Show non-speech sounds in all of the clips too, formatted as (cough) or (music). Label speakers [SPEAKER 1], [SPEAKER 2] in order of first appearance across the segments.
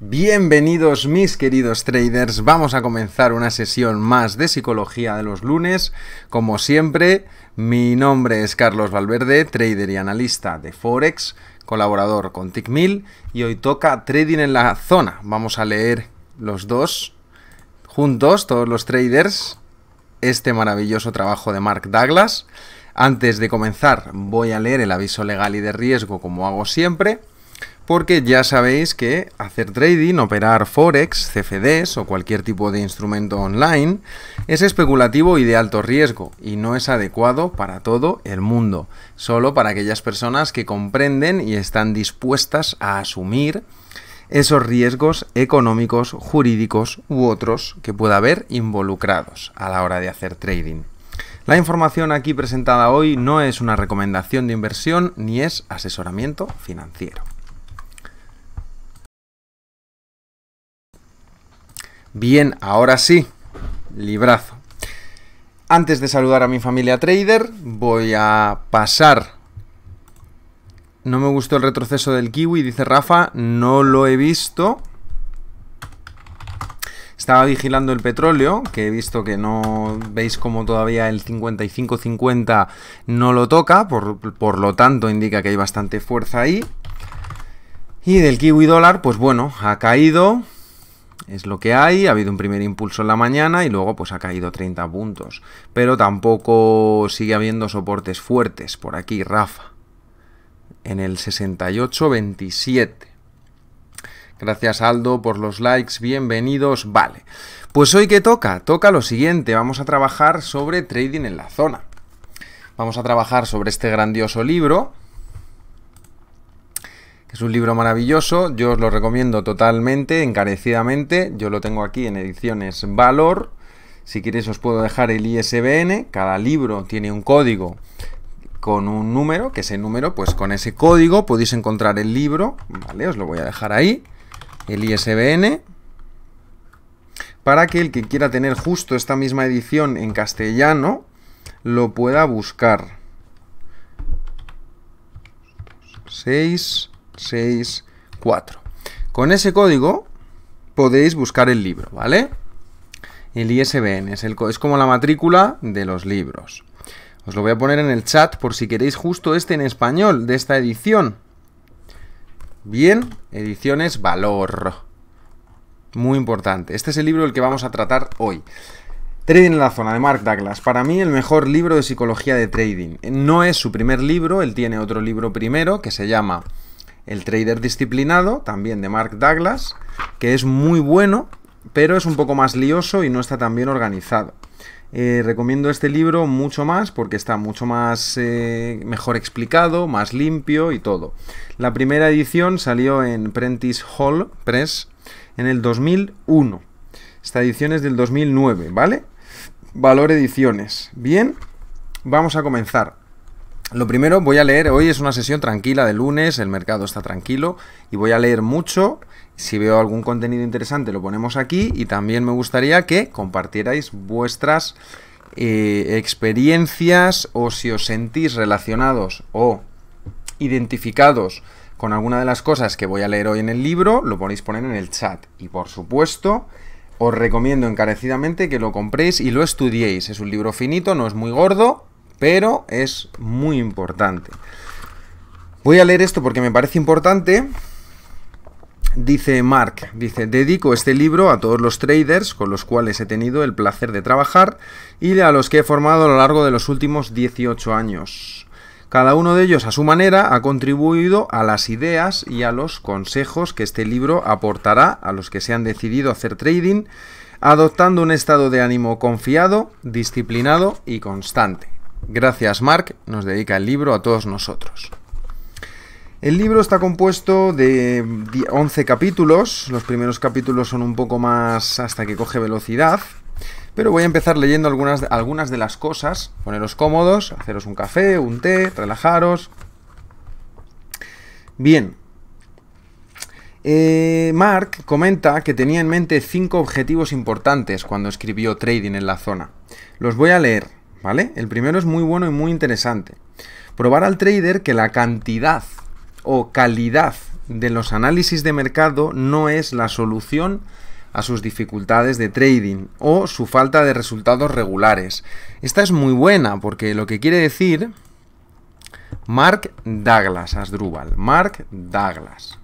[SPEAKER 1] Bienvenidos mis queridos traders, vamos a comenzar una sesión más de psicología de los lunes. Como siempre, mi nombre es Carlos Valverde, trader y analista de Forex, colaborador con TICMIL y hoy toca trading en la zona. Vamos a leer los dos juntos, todos los traders, este maravilloso trabajo de Mark Douglas. Antes de comenzar, voy a leer el aviso legal y de riesgo como hago siempre porque ya sabéis que hacer trading, operar forex, CFDs o cualquier tipo de instrumento online es especulativo y de alto riesgo y no es adecuado para todo el mundo, solo para aquellas personas que comprenden y están dispuestas a asumir esos riesgos económicos, jurídicos u otros que pueda haber involucrados a la hora de hacer trading. La información aquí presentada hoy no es una recomendación de inversión ni es asesoramiento financiero. Bien, ahora sí, librazo. Antes de saludar a mi familia trader, voy a pasar... No me gustó el retroceso del kiwi, dice Rafa, no lo he visto. Estaba vigilando el petróleo, que he visto que no veis como todavía el 55-50 no lo toca, por, por lo tanto indica que hay bastante fuerza ahí. Y del kiwi dólar, pues bueno, ha caído, es lo que hay, ha habido un primer impulso en la mañana y luego pues ha caído 30 puntos. Pero tampoco sigue habiendo soportes fuertes por aquí, Rafa. En el 68-27. Gracias Aldo por los likes, bienvenidos. Vale, pues hoy que toca, toca lo siguiente, vamos a trabajar sobre trading en la zona. Vamos a trabajar sobre este grandioso libro, es un libro maravilloso, yo os lo recomiendo totalmente, encarecidamente. Yo lo tengo aquí en ediciones Valor. Si queréis os puedo dejar el ISBN. Cada libro tiene un código con un número, que ese número, pues con ese código podéis encontrar el libro. Vale, os lo voy a dejar ahí. El ISBN. Para que el que quiera tener justo esta misma edición en castellano, lo pueda buscar. 6 4 Con ese código podéis buscar el libro, ¿vale? El ISBN es, el, es como la matrícula de los libros. Os lo voy a poner en el chat por si queréis justo este en español de esta edición. Bien, ediciones valor. Muy importante. Este es el libro el que vamos a tratar hoy. Trading en la zona de Mark Douglas. Para mí el mejor libro de psicología de trading. No es su primer libro, él tiene otro libro primero que se llama el trader disciplinado, también de Mark Douglas, que es muy bueno, pero es un poco más lioso y no está tan bien organizado. Eh, recomiendo este libro mucho más porque está mucho más eh, mejor explicado, más limpio y todo. La primera edición salió en Prentice Hall Press en el 2001. Esta edición es del 2009, ¿vale? Valor ediciones. Bien, vamos a comenzar. Lo primero voy a leer, hoy es una sesión tranquila de lunes, el mercado está tranquilo y voy a leer mucho. Si veo algún contenido interesante lo ponemos aquí y también me gustaría que compartierais vuestras eh, experiencias o si os sentís relacionados o identificados con alguna de las cosas que voy a leer hoy en el libro, lo ponéis poner en el chat. Y por supuesto, os recomiendo encarecidamente que lo compréis y lo estudiéis. Es un libro finito, no es muy gordo, pero es muy importante. Voy a leer esto porque me parece importante. Dice Mark, dice, dedico este libro a todos los traders con los cuales he tenido el placer de trabajar y a los que he formado a lo largo de los últimos 18 años. Cada uno de ellos a su manera ha contribuido a las ideas y a los consejos que este libro aportará a los que se han decidido hacer trading, adoptando un estado de ánimo confiado, disciplinado y constante. Gracias, Mark, nos dedica el libro a todos nosotros. El libro está compuesto de 11 capítulos. Los primeros capítulos son un poco más hasta que coge velocidad. Pero voy a empezar leyendo algunas, de las cosas. Poneros cómodos, haceros un café, un té, relajaros. Bien. Eh, Mark comenta que tenía en mente cinco objetivos importantes cuando escribió Trading en la zona. Los voy a leer. ¿vale? El primero es muy bueno y muy interesante. Probar al trader que la cantidad o calidad de los análisis de mercado no es la solución a sus dificultades de trading o su falta de resultados regulares. Esta es muy buena porque lo que quiere decir Mark Douglas, Asdrúbal, Mark Douglas.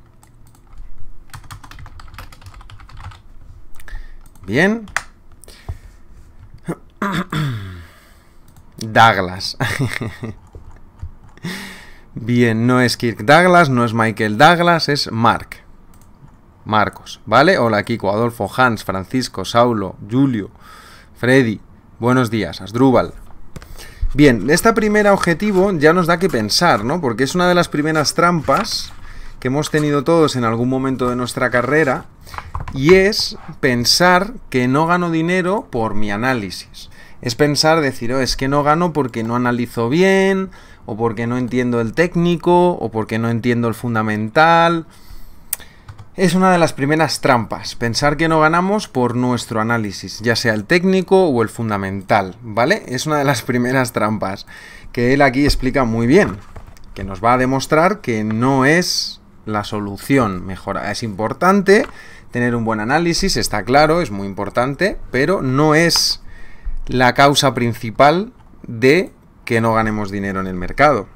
[SPEAKER 1] Bien. (clears throat) Douglas. (laughs) Bien, no es Kirk Douglas, no es Michael Douglas, es Mark. Marcos, ¿vale? Hola Kiko, Adolfo, Hans, Francisco, Saulo, Julio, Freddy. Buenos días, Asdrúbal. Bien, esta primera objetivo ya nos da que pensar, ¿no? Porque es una de las primeras trampas que hemos tenido todos en algún momento de nuestra carrera y es pensar que no gano dinero por mi análisis es pensar, decir, oh, es que no gano porque no analizo bien, o porque no entiendo el técnico, o porque no entiendo el fundamental. Es una de las primeras trampas, pensar que no ganamos por nuestro análisis, ya sea el técnico o el fundamental, ¿vale? Es una de las (laughs) primeras trampas que él aquí explica muy bien, que nos va a demostrar que no es la solución mejorada. Es importante tener un buen análisis, está claro, es muy importante, pero no es la causa principal de que no ganemos dinero en el mercado.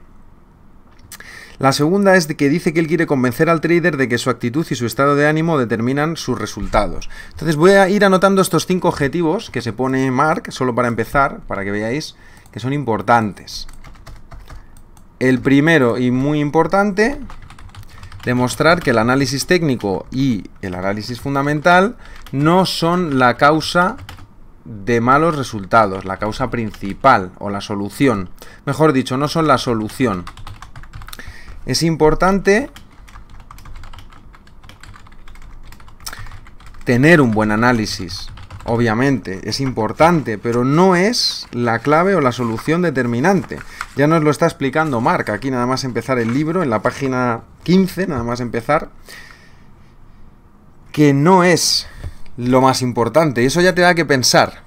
[SPEAKER 1] La segunda es de que dice que él quiere convencer al trader de que su actitud y su estado de ánimo determinan sus resultados. Entonces voy a ir anotando estos cinco objetivos que se pone Mark, solo para empezar, para que veáis que son importantes. El primero y muy importante, demostrar que el análisis técnico y el análisis fundamental no son la causa de malos resultados, la causa principal o la solución. Mejor dicho, no son la solución. Es importante tener un buen análisis, obviamente, es importante, pero no es la clave o la solución determinante. Ya nos lo está explicando Mark, aquí nada más empezar el libro, en la página 15, nada más empezar, que no es lo más importante. Y eso ya te da que pensar.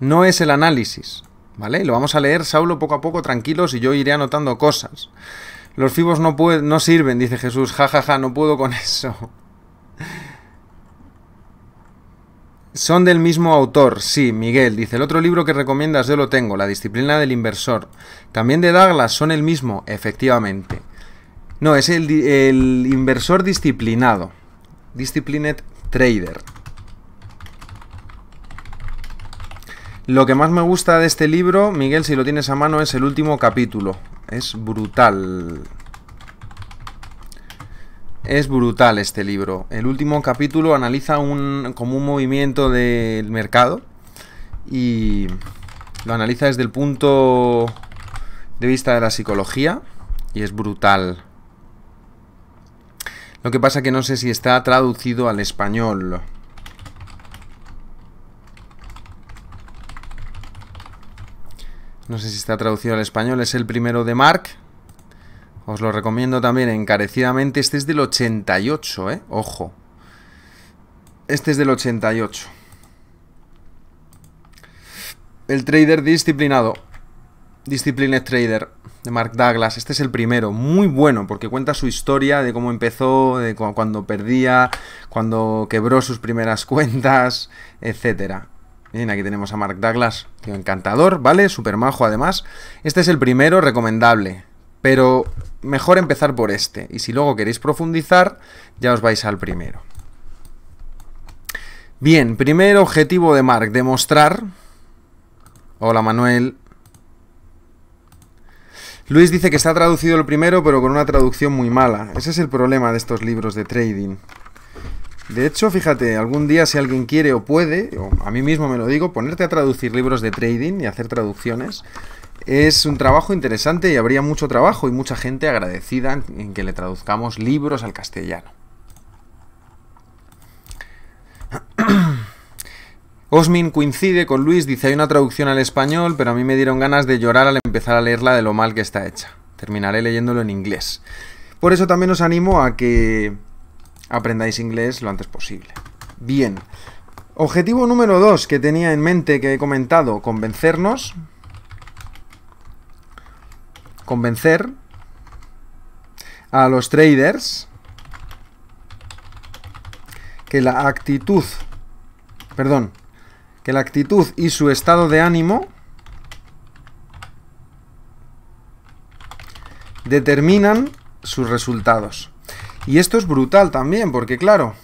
[SPEAKER 1] No es el análisis, ¿vale? lo vamos a leer, Saulo, poco a poco, tranquilos, y yo iré anotando cosas. Los fibos no, no sirven, dice Jesús. Ja, ja, ja, no puedo con (laughs) eso. Son del mismo autor, sí, Miguel. Dice, el otro libro que recomiendas yo lo tengo, La disciplina del inversor. También de Douglas, son el mismo, efectivamente. No, es el inversor disciplinado. Disciplined Trader. Lo que más me gusta de este libro, Miguel, si lo tienes a mano, es el último capítulo. Es brutal. Es brutal este libro. El último capítulo analiza un, como un movimiento del mercado y lo analiza desde el punto de vista de la psicología y es brutal. Lo que pasa que no sé si está traducido al español. No sé si está traducido al español. Es el primero de Mark. Os lo recomiendo también encarecidamente. Este es del 88, ¿eh? Ojo. Este es del 88. El trader disciplinado. Disciplines Trader de Mark Douglas. Este es el primero, muy bueno, porque cuenta su historia de cómo empezó, de cuando perdía, cuando quebró sus primeras (laughs) cuentas, etcétera. Bien, aquí tenemos a Mark Douglas, tío encantador, ¿vale? Super majo además. Este es el primero recomendable, pero mejor empezar por este. Y si luego queréis profundizar, ya os vais al primero. Bien, primer objetivo de Mark, demostrar... Hola Manuel, Luis dice que está traducido el primero, pero con una traducción muy mala. Ese es el problema de estos libros de trading. De hecho, fíjate, algún día si alguien quiere o puede, o a mí mismo me lo digo, ponerte a traducir libros de trading y hacer traducciones es un trabajo interesante y habría mucho trabajo y mucha gente agradecida en que le traduzcamos libros al castellano. Osmin coincide con Luis, dice hay una traducción al español, pero a mí me dieron ganas de llorar al empezar a leerla de lo mal que está hecha. Terminaré leyéndolo en inglés. Por eso también os animo a que aprendáis inglés lo antes posible. Bien. Objetivo número 2 que tenía en mente, que he comentado, convencernos. Convencer a los traders que la actitud, perdón, que la actitud y su estado de ánimo determinan sus resultados. Y esto es brutal también, porque claro,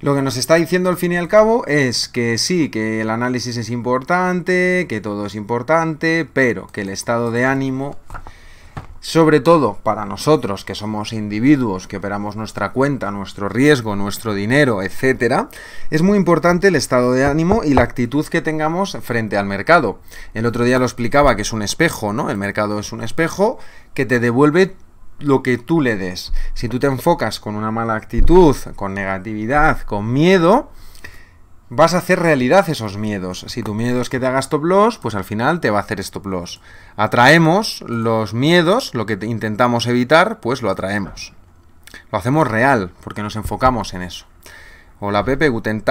[SPEAKER 1] lo que nos está diciendo al fin y al cabo es que sí, que el análisis es importante, que todo es importante, pero que el estado de ánimo sobre todo para nosotros que somos individuos, que operamos nuestra cuenta, nuestro riesgo, nuestro dinero, etcétera, es muy importante el estado de ánimo y la actitud que tengamos frente al mercado. El otro día lo explicaba que es un espejo, ¿no? El mercado es un espejo que te devuelve lo que tú le des. Si tú te enfocas con una mala actitud, con negatividad, con miedo, vas a hacer realidad esos miedos. Si tu miedo es que te hagas stop loss, pues al final te va a hacer stop loss. Atraemos los miedos, lo que intentamos evitar, pues lo atraemos. Lo hacemos real, porque nos enfocamos en eso. Hola Pepe, Guten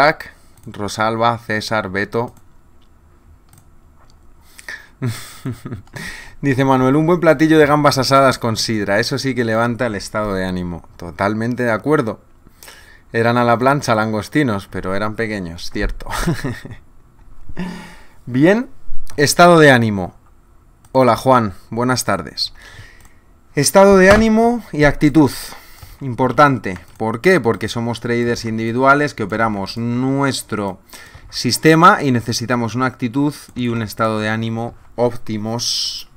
[SPEAKER 1] Rosalba, César, Beto. (laughs) Dice Manuel, un buen platillo de gambas asadas con sidra, eso sí que levanta el estado de ánimo. Totalmente de acuerdo. Eran a la plancha langostinos, pero eran pequeños, cierto. (laughs) Bien, estado de ánimo. Hola Juan, buenas tardes. Estado de ánimo y actitud. Importante. ¿Por qué? Porque somos traders individuales que operamos nuestro sistema y necesitamos una actitud y un estado de ánimo óptimos.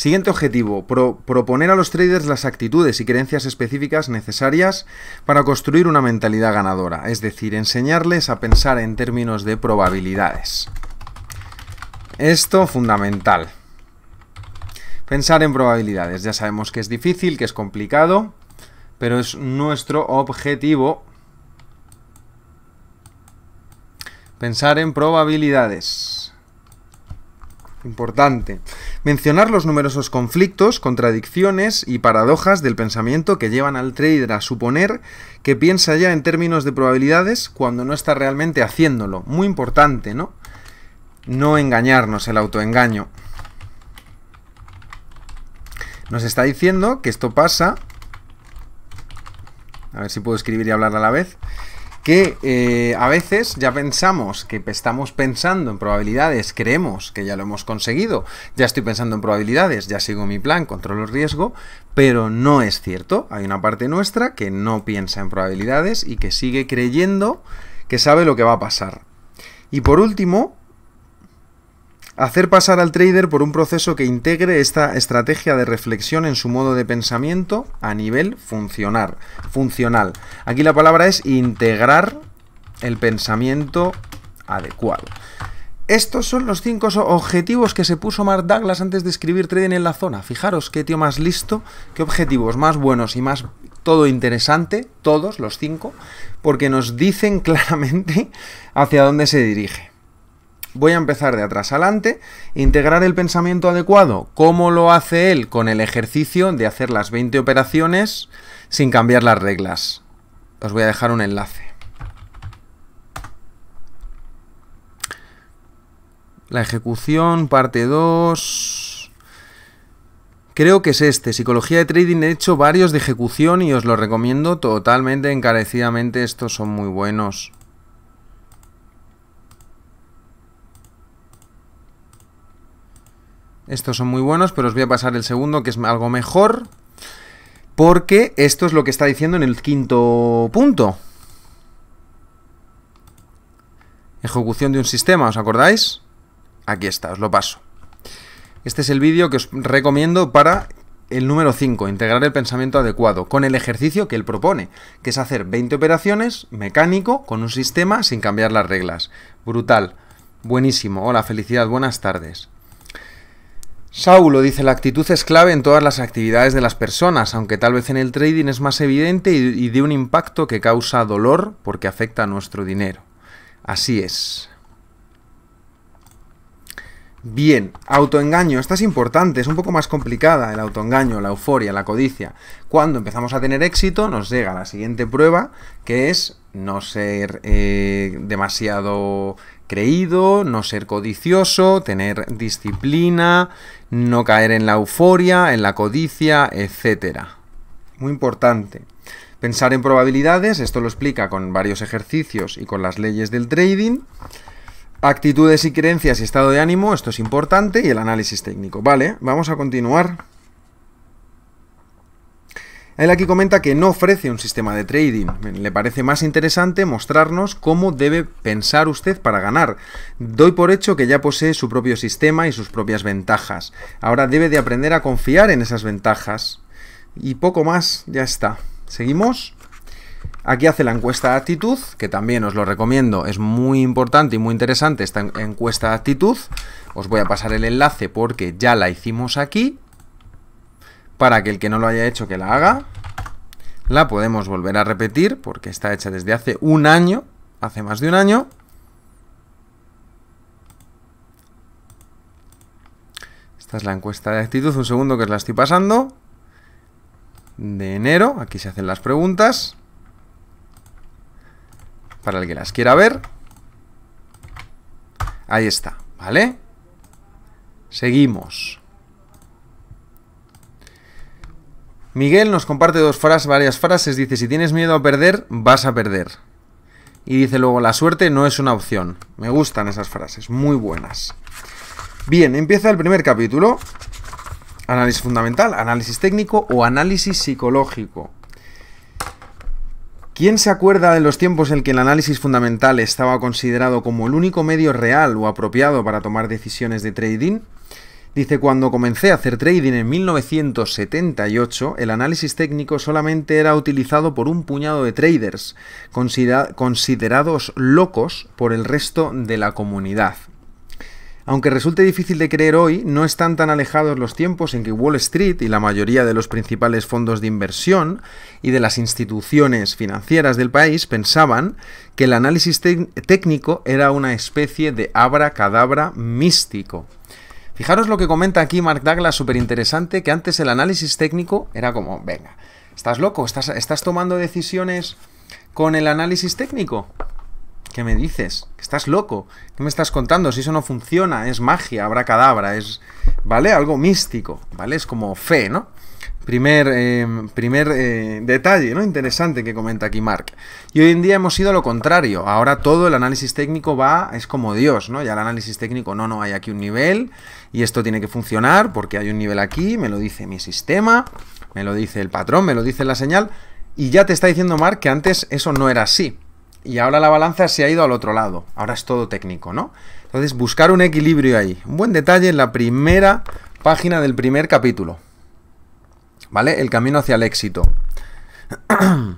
[SPEAKER 1] Siguiente objetivo, proponer a los traders las actitudes y creencias específicas necesarias para construir una mentalidad ganadora, es decir, enseñarles a pensar en términos de probabilidades. Esto fundamental. Pensar en probabilidades, ya sabemos que es difícil, que es complicado, pero es nuestro objetivo pensar en probabilidades. Importante mencionar los numerosos conflictos, contradicciones y paradojas del pensamiento que llevan al trader a suponer que piensa ya en términos de probabilidades cuando no está realmente haciéndolo. Muy importante, ¿no? No engañarnos, el autoengaño. Nos está diciendo que esto pasa... A ver si puedo escribir y hablar a la vez que eh, a veces ya pensamos que estamos pensando en probabilidades, creemos que ya lo hemos conseguido, ya estoy pensando en probabilidades, ya sigo mi plan, controlo el riesgo, pero no es cierto. Hay una parte nuestra que no piensa en probabilidades y que sigue creyendo que sabe lo que va a pasar. Y por último, Hacer pasar al trader por un proceso que integre esta estrategia de reflexión en su modo de pensamiento a nivel funcionar, funcional. Aquí la palabra es integrar el pensamiento adecuado. Estos son los cinco objetivos que se puso Mark Douglas antes de escribir Trading en la zona. Fijaros qué tío más listo, qué objetivos más buenos y más todo interesante, todos los cinco, porque nos dicen (laughs) claramente hacia dónde se dirige. Voy a empezar de atrás adelante. Integrar el pensamiento adecuado. ¿Cómo lo hace él? Con el ejercicio de hacer las 20 operaciones sin cambiar las reglas. Os voy a dejar un enlace. La ejecución, parte 2. Creo que es este. Psicología de trading. He hecho varios de ejecución y os lo recomiendo totalmente, encarecidamente. Estos son muy buenos. Estos son muy buenos, pero os voy a pasar el segundo, que es algo mejor. Porque esto es lo que está diciendo en el quinto punto. Ejecución de un sistema, ¿os acordáis? Aquí está, os lo paso. Este es el vídeo que os recomiendo para el número 5, integrar el pensamiento adecuado, con el ejercicio que él propone, que es hacer 20 operaciones mecánico con un sistema sin cambiar las reglas. Brutal, buenísimo, hola, felicidad, buenas tardes. Saulo dice, la actitud es clave en todas las actividades de las personas, aunque tal vez en el trading es más evidente y de un impacto que causa dolor porque afecta a nuestro dinero. Así es. Bien, autoengaño, esta es importante, es un poco más complicada, el autoengaño, la euforia, la codicia. Cuando empezamos a tener éxito nos llega la siguiente prueba, que es no ser eh, demasiado creído, no ser codicioso, tener disciplina, no caer en la euforia, en la codicia, etc. Muy importante. Pensar en probabilidades, esto lo explica con varios ejercicios y con las leyes del trading. Actitudes y creencias y estado de ánimo, esto es importante, y el análisis técnico. Vale, vamos a continuar. Él aquí comenta que no ofrece un sistema de trading. Le parece más interesante mostrarnos cómo debe pensar usted para ganar. Doy por hecho que ya posee su propio sistema y sus propias ventajas. Ahora debe de aprender a confiar en esas ventajas. Y poco más, ya está. Seguimos. Aquí hace la encuesta de actitud, que también os lo recomiendo, es muy importante y muy interesante esta encuesta de actitud. Os voy a pasar el enlace porque ya la hicimos aquí para que el que no lo haya hecho que la haga. La podemos volver a repetir porque está hecha desde hace un año, hace más de un año. Esta es la encuesta de actitud, un segundo que os la estoy pasando. De enero, aquí se hacen las preguntas. Para el que las quiera ver. Ahí está, ¿vale? Seguimos. Miguel nos comparte dos frases, varias frases. Dice, si tienes miedo a perder, vas a perder. Y dice luego, la suerte no es una opción. Me gustan esas frases, muy buenas. Bien, empieza el primer capítulo. Análisis fundamental, análisis técnico o análisis psicológico. ¿Quién se acuerda de los tiempos en que el análisis fundamental estaba considerado como el único medio real o apropiado para tomar decisiones de trading? Dice, cuando comencé a hacer trading en 1978, el análisis técnico solamente era utilizado por un puñado de traders, considerados locos por el resto de la comunidad. Aunque resulte difícil de creer hoy, no están tan alejados los tiempos en que Wall Street y la mayoría de los principales fondos de inversión y de las instituciones financieras del país pensaban que el análisis técnico era una especie de abracadabra místico. Fijaros lo que comenta aquí Mark Douglas, súper interesante, que antes el análisis técnico era como, venga, ¿estás loco? ¿Estás, estás tomando decisiones con el análisis técnico? ¿Qué me dices? ¿Estás loco? ¿Qué me estás contando? Si eso no funciona, es magia, habrá cadabra, es, ¿vale? Algo místico, ¿vale? Es como fe, ¿no? Primer, eh, primer eh, detalle ¿no? interesante que comenta aquí Mark. Y hoy en día hemos ido lo contrario. Ahora todo el análisis técnico va, es como Dios, ¿no? Ya el análisis técnico, no, no, hay aquí un nivel y esto tiene que funcionar porque hay un nivel aquí, me lo dice mi sistema, me lo dice el patrón, me lo dice la señal. Y ya te está diciendo Mark que antes eso no era así. Y ahora la balanza se ha ido al otro lado. Ahora es todo técnico, ¿no? Entonces buscar un equilibrio ahí. Un buen detalle en la primera página del primer capítulo. ¿Vale? El camino hacia el éxito. (clears throat)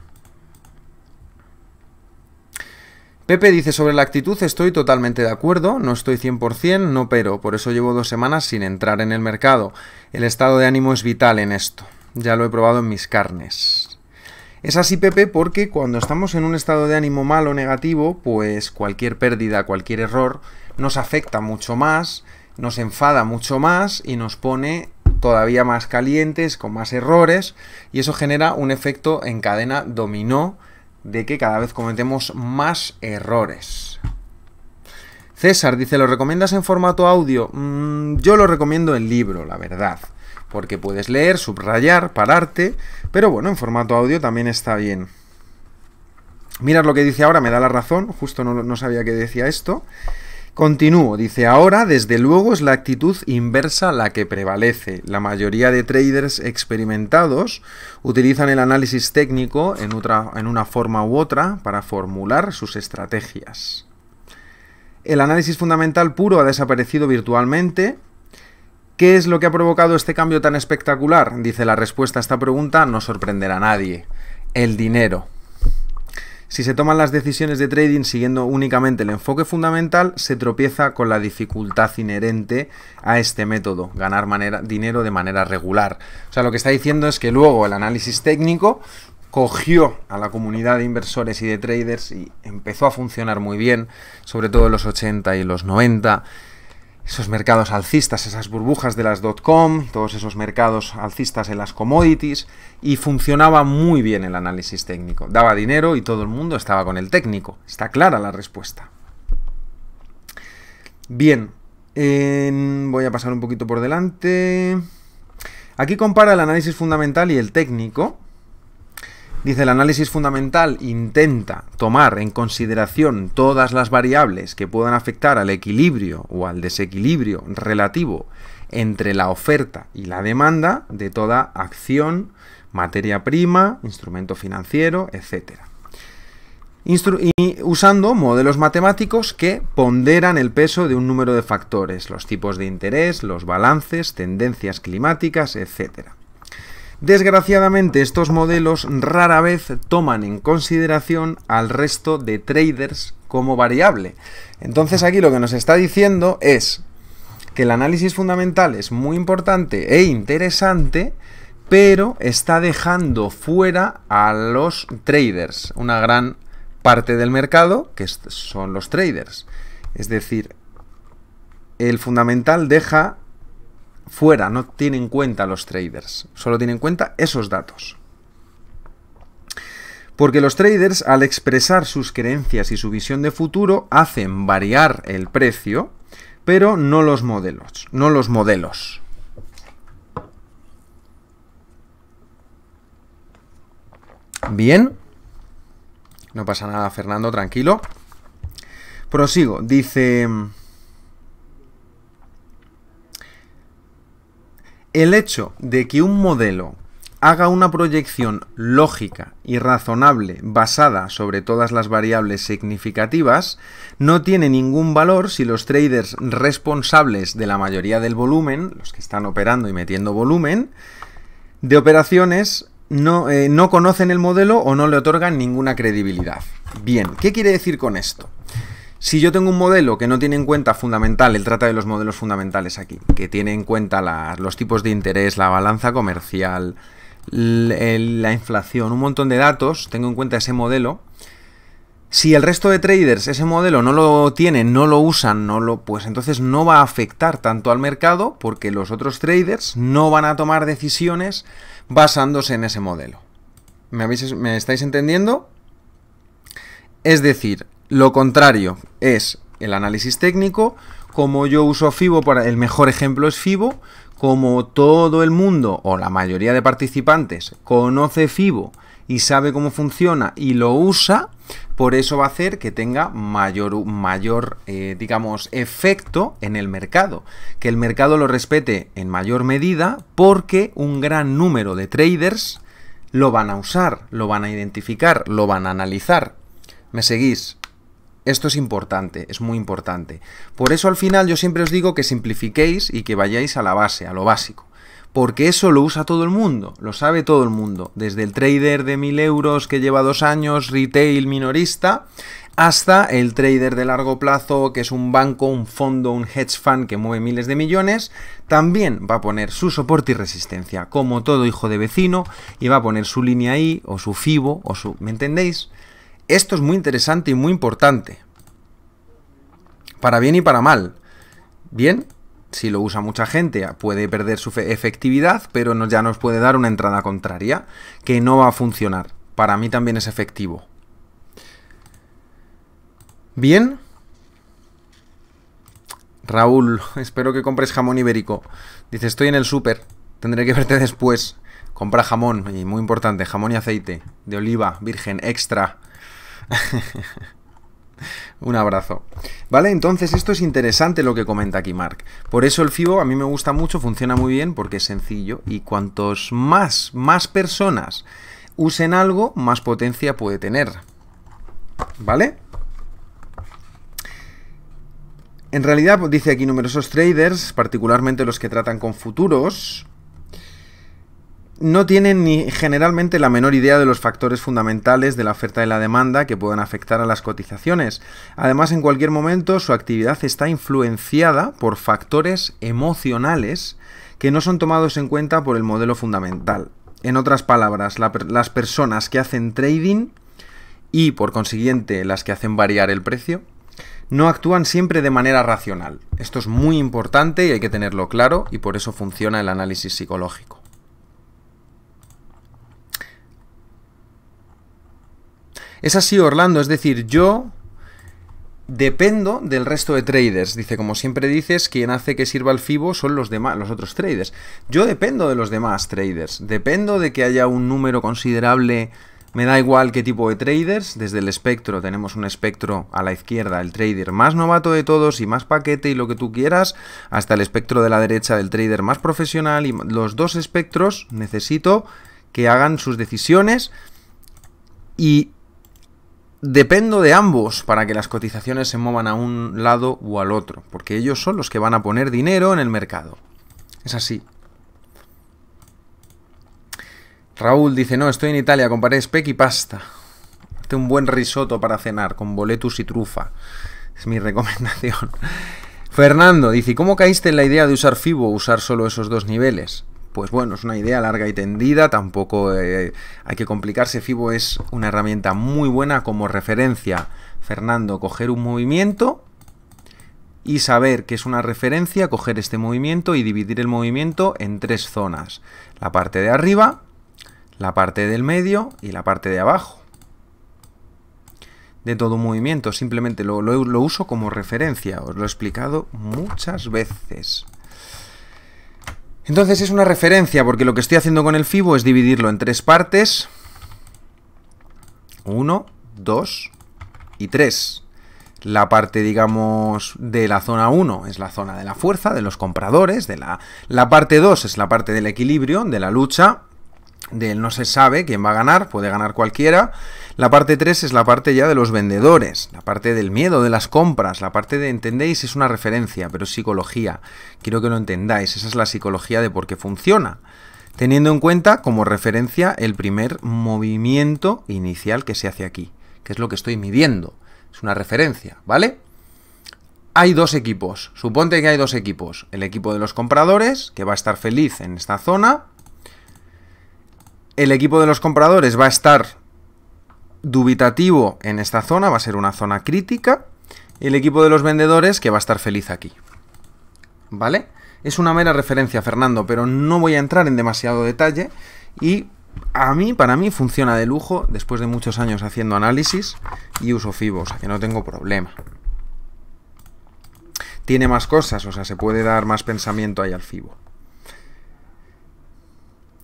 [SPEAKER 1] Pepe dice sobre la actitud, estoy totalmente de acuerdo, no estoy 100%, no pero, por eso llevo dos semanas sin entrar en el mercado. El estado de ánimo es vital en esto, ya lo he probado en mis carnes. Es así, Pepe, porque cuando estamos en un estado de ánimo malo, o negativo, pues cualquier pérdida, cualquier error, nos afecta mucho más, nos enfada mucho más y nos pone todavía más calientes, con más errores, y eso genera un efecto en cadena dominó de que cada vez cometemos más errores. César dice, ¿lo recomiendas en formato audio? Mm, yo lo recomiendo en libro, la verdad, porque puedes leer, subrayar, pararte, pero bueno, en formato audio también está bien. Mirad lo que dice ahora, me da la razón, justo no, no sabía que decía esto. Continúo, dice, ahora desde luego es la actitud inversa la que prevalece. La mayoría de traders experimentados utilizan el análisis técnico en, en una forma u otra para formular sus estrategias. El análisis fundamental puro ha desaparecido virtualmente. ¿Qué es lo que ha provocado este cambio tan espectacular? Dice la respuesta a esta pregunta, no sorprenderá a nadie. El dinero. Si se toman las decisiones de trading siguiendo únicamente el enfoque fundamental, se tropieza con la dificultad inherente a este método, ganar dinero de manera regular. O sea, lo que está diciendo es que luego el análisis técnico cogió a la comunidad de inversores y de traders y empezó a funcionar muy bien, sobre todo en los 80 y los 90 esos mercados alcistas, esas burbujas de las dot-com, todos esos mercados alcistas en las commodities, y funcionaba muy bien el análisis técnico. Daba dinero y todo el mundo estaba con el técnico. Está clara la respuesta. Bien, voy a pasar un poquito por delante. Aquí compara el análisis fundamental y el técnico Dice, el análisis fundamental intenta tomar en consideración todas las variables que puedan afectar al equilibrio o al desequilibrio relativo entre la oferta y la demanda de toda acción, materia prima, instrumento financiero, etc. y usando modelos matemáticos que ponderan el peso de un número de factores, los tipos de interés, los balances, tendencias climáticas, etc. Desgraciadamente estos modelos rara vez toman en consideración al resto de traders como variable. Entonces aquí lo que nos está diciendo es que el análisis fundamental es muy importante e interesante, pero está dejando fuera a los traders, una gran parte del mercado que son los traders. Es decir, el fundamental deja fuera, no tiene en cuenta los traders, solo tiene en cuenta esos datos. Porque los traders, al expresar sus creencias y su visión de futuro, hacen variar el precio, pero no los modelos, no los modelos. Bien. No pasa nada, Fernando, tranquilo. Prosigo. Dice... El hecho de que un modelo haga una proyección lógica y razonable basada sobre todas las variables significativas, no tiene ningún valor si los traders responsables de la mayoría del volumen, los que están operando y metiendo volumen, de operaciones no, eh, conocen el modelo o no le otorgan ninguna credibilidad. Bien, ¿qué quiere decir con esto? Si yo tengo un modelo que no tiene en cuenta fundamental, el trata de los modelos fundamentales aquí, que tiene en cuenta los tipos de interés, la balanza comercial, la inflación, un montón de datos, tengo en cuenta ese modelo. Si el resto de traders ese modelo no lo tienen, no lo usan, no lo, pues entonces no va a afectar tanto al mercado porque los otros traders no van a tomar decisiones basándose en ese modelo. me estáis entendiendo? Es decir, lo contrario es el análisis técnico. Como yo uso FIBO, para, el mejor ejemplo es FIBO. Como todo el mundo o la mayoría de participantes conoce FIBO y sabe cómo funciona y lo usa, por eso va a hacer que tenga mayor, mayor eh, digamos, efecto en el mercado. Que el mercado lo respete en mayor medida porque un gran número de traders lo van a usar, lo van a identificar, lo van a analizar. ¿Me seguís? Esto es importante, es muy importante. Por eso al final yo siempre os digo que simplifiquéis y que vayáis a la base, a lo básico. Porque eso lo usa todo el mundo, lo sabe todo el mundo. Desde el trader de 1000 euros que lleva dos años, retail minorista, hasta el trader de largo plazo, que es un banco, un fondo, un hedge fund que mueve miles de millones, también va a poner su soporte y resistencia, como todo hijo de vecino, y va a poner su línea i o su FIBO, o su... ¿Me entendéis? Esto es muy interesante y muy importante. Para bien y para mal. Bien, si lo usa mucha gente puede perder su efectividad, pero ya nos puede dar una entrada contraria que no va a funcionar. Para mí también es efectivo. Bien. Raúl, (laughs) espero que compres jamón ibérico. Dice, estoy en el súper, tendré que verte (laughs) después. Compra jamón, y muy importante, jamón y aceite de oliva virgen extra. (laughs) Un abrazo. Vale, entonces esto es interesante lo que comenta aquí Mark. Por eso el FIBO a mí me gusta mucho, funciona muy bien porque es sencillo y cuantos más, más personas usen algo, más potencia puede tener. ¿Vale? En realidad, dice aquí numerosos traders, particularmente los que tratan con futuros, no tienen ni generalmente la menor idea de los factores fundamentales de la oferta y la demanda que puedan afectar a las cotizaciones. Además, en cualquier momento su actividad está influenciada por factores emocionales que no son tomados en cuenta por el modelo fundamental. En otras palabras, las personas que hacen trading y por consiguiente las que hacen variar el precio no actúan siempre de manera racional. Esto es muy importante y hay que tenerlo claro y por eso funciona el análisis psicológico. Es así, Orlando, es decir, yo dependo del resto de traders. Dice, como siempre dices, quien hace que sirva el FIBO son los demás, los otros traders. Yo dependo de los demás traders. Dependo de que haya un número considerable. Me da igual qué tipo de traders. Desde el espectro tenemos un espectro a la izquierda, el trader más novato de todos y más paquete y lo que tú quieras, hasta el espectro de la derecha del trader más profesional. Y los dos espectros necesito que hagan sus decisiones y dependo de ambos para que las cotizaciones se muevan a un lado o al otro, porque ellos son los que van a poner dinero en el mercado. Es así. Raúl dice, no, estoy en Italia, comparé spec y pasta. Hazte un buen risotto para cenar, con boletus y trufa. Es mi (laughs) recomendación. Fernando dice, ¿cómo caíste en la idea de usar FIBO, usar solo esos dos niveles? pues bueno, es una idea larga y tendida, tampoco eh, hay que complicarse. Fibo es una herramienta muy buena como referencia. Fernando, coger un movimiento y saber que es una referencia, coger este movimiento y dividir el movimiento en tres zonas. La parte de arriba, la parte del medio y la parte de abajo. De todo un movimiento, simplemente lo, lo uso como referencia, os lo he explicado muchas veces. Entonces es una referencia, porque lo que estoy haciendo con el FIBO es dividirlo en tres partes. 1, 2 y 3. La parte, digamos, de la zona 1 es la zona de la fuerza, de los compradores, de la, la parte 2 es la parte del equilibrio, de la lucha, del no se sabe quién va a ganar, puede ganar cualquiera, la parte 3 es la parte ya de los vendedores, la parte del miedo, de las compras, la parte de, ¿entendéis? Es una referencia, pero es psicología. Quiero que lo entendáis, esa es la psicología de por qué funciona. Teniendo en cuenta como referencia el primer movimiento inicial que se hace aquí, que es lo que estoy midiendo. Es una referencia, ¿vale? Hay dos equipos, suponte que hay dos equipos. El equipo de los compradores, que va a estar feliz en esta zona. El equipo de los compradores va a estar dubitativo en esta zona, va a ser una zona crítica. El equipo de los vendedores que va a estar feliz aquí. ¿Vale? Es una mera referencia, Fernando, pero no voy a entrar en demasiado detalle. Y a mí, para mí, funciona de lujo después de muchos años haciendo análisis y uso FIBO, o sea que no tengo problema. Tiene más cosas, o sea, se puede dar más pensamiento ahí al FIBO.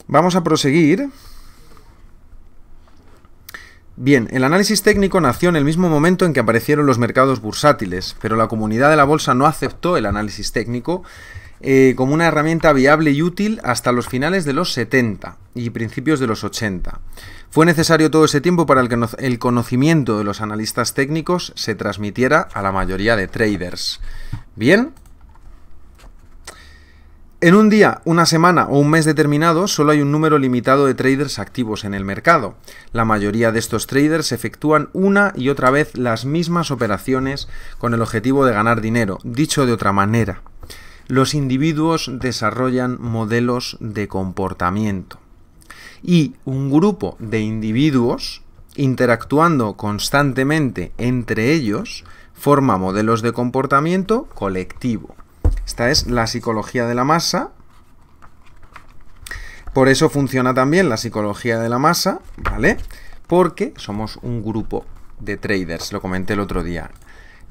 [SPEAKER 1] Vamos a proseguir Bien, el análisis técnico nació en el mismo momento en que aparecieron los mercados bursátiles, pero la comunidad de la bolsa no aceptó el análisis técnico eh, como una herramienta viable y útil hasta los finales de los 70 y principios de los 80. Fue necesario todo ese tiempo para que el conocimiento de los analistas técnicos se transmitiera a la mayoría de traders. Bien, en un día, una semana o un mes determinado solo hay un número limitado de traders activos en el mercado. La mayoría de estos traders efectúan una y otra vez las mismas operaciones con el objetivo de ganar dinero, dicho de otra manera. Los individuos desarrollan modelos de comportamiento. Y un grupo de individuos, interactuando constantemente entre ellos, forma modelos de comportamiento colectivo. Esta es la psicología de la masa. Por eso funciona también la psicología de la masa, ¿vale? Porque somos un grupo de traders, lo comenté el otro día.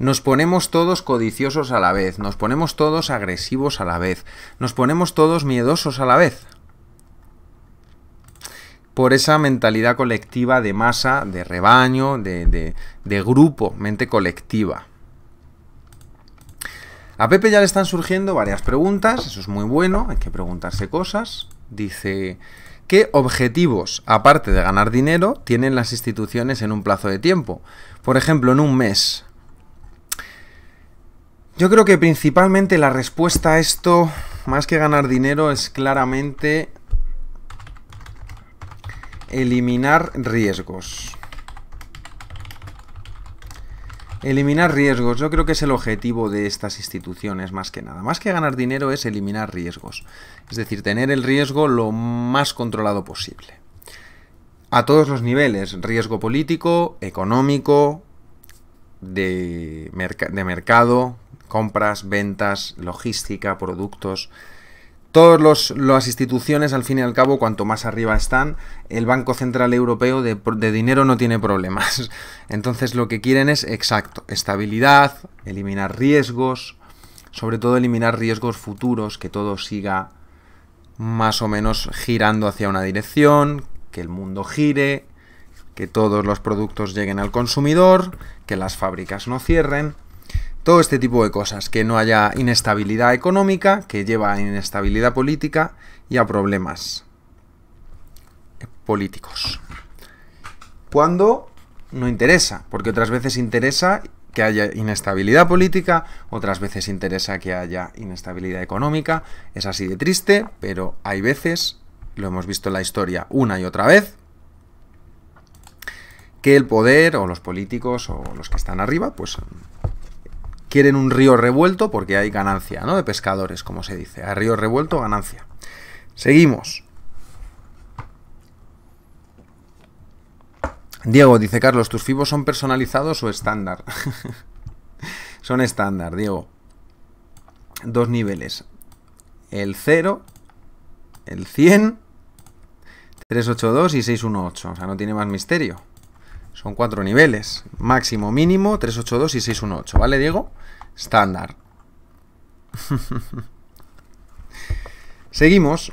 [SPEAKER 1] Nos ponemos todos codiciosos a la vez, nos ponemos todos agresivos a la vez, nos ponemos todos miedosos a la vez. Por esa mentalidad colectiva de masa, de rebaño, de, grupo, mente colectiva. A Pepe ya le están surgiendo varias preguntas, eso es muy bueno, hay que preguntarse cosas. Dice, ¿qué objetivos, aparte de ganar dinero, tienen las instituciones en un plazo de tiempo? Por ejemplo, en un mes. Yo creo que principalmente la respuesta a esto, más que ganar dinero, es claramente eliminar riesgos. Eliminar riesgos, yo creo que es el objetivo de estas instituciones más que nada. Más que ganar dinero es eliminar riesgos, es decir, tener el riesgo lo más controlado posible. A todos los niveles, riesgo político, económico, de, de mercado, compras, ventas, logística, productos, todas las instituciones, al fin y al cabo, cuanto más arriba están, el Banco Central Europeo de, de, dinero no tiene problemas. (laughs) Entonces lo que quieren es, exacto, estabilidad, eliminar riesgos, sobre todo eliminar riesgos futuros, que todo siga más o menos girando hacia una dirección, que el mundo gire, que todos los productos lleguen al consumidor, que las fábricas no cierren. Todo este tipo de cosas, que no haya inestabilidad económica, que lleva a inestabilidad política y a problemas políticos. Cuando no interesa, porque otras veces interesa que haya inestabilidad política, otras veces interesa que haya inestabilidad económica, es así de triste, pero hay veces, lo hemos visto en la historia una y otra vez, que el poder o los políticos o los que están arriba, pues quieren un río revuelto porque hay ganancia, ¿no? De pescadores, como se dice. A río revuelto, ganancia. Seguimos. Diego, dice Carlos, ¿tus fibos son personalizados o estándar? (laughs) son estándar, Diego. Dos niveles. El 0, el 100, 382 y 618. O sea, no tiene más misterio. Son cuatro niveles. Máximo, mínimo, 382 y 618, ¿vale, Diego? Estándar. (laughs) Seguimos.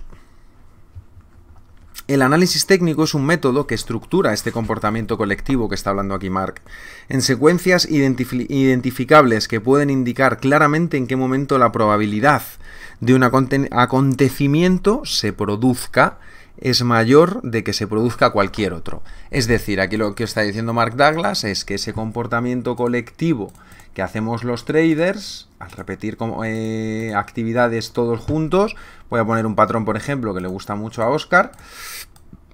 [SPEAKER 1] El análisis técnico es un método que estructura este comportamiento colectivo que está hablando aquí Mark, en secuencias identificables que pueden indicar claramente en qué momento la probabilidad de un acontecimiento se produzca es mayor de que se produzca cualquier otro. Es decir, aquí lo que está diciendo Mark Douglas es que ese comportamiento colectivo que hacemos los traders, al repetir como, eh, actividades todos juntos, voy a poner un patrón, por ejemplo, que le gusta mucho a Oscar,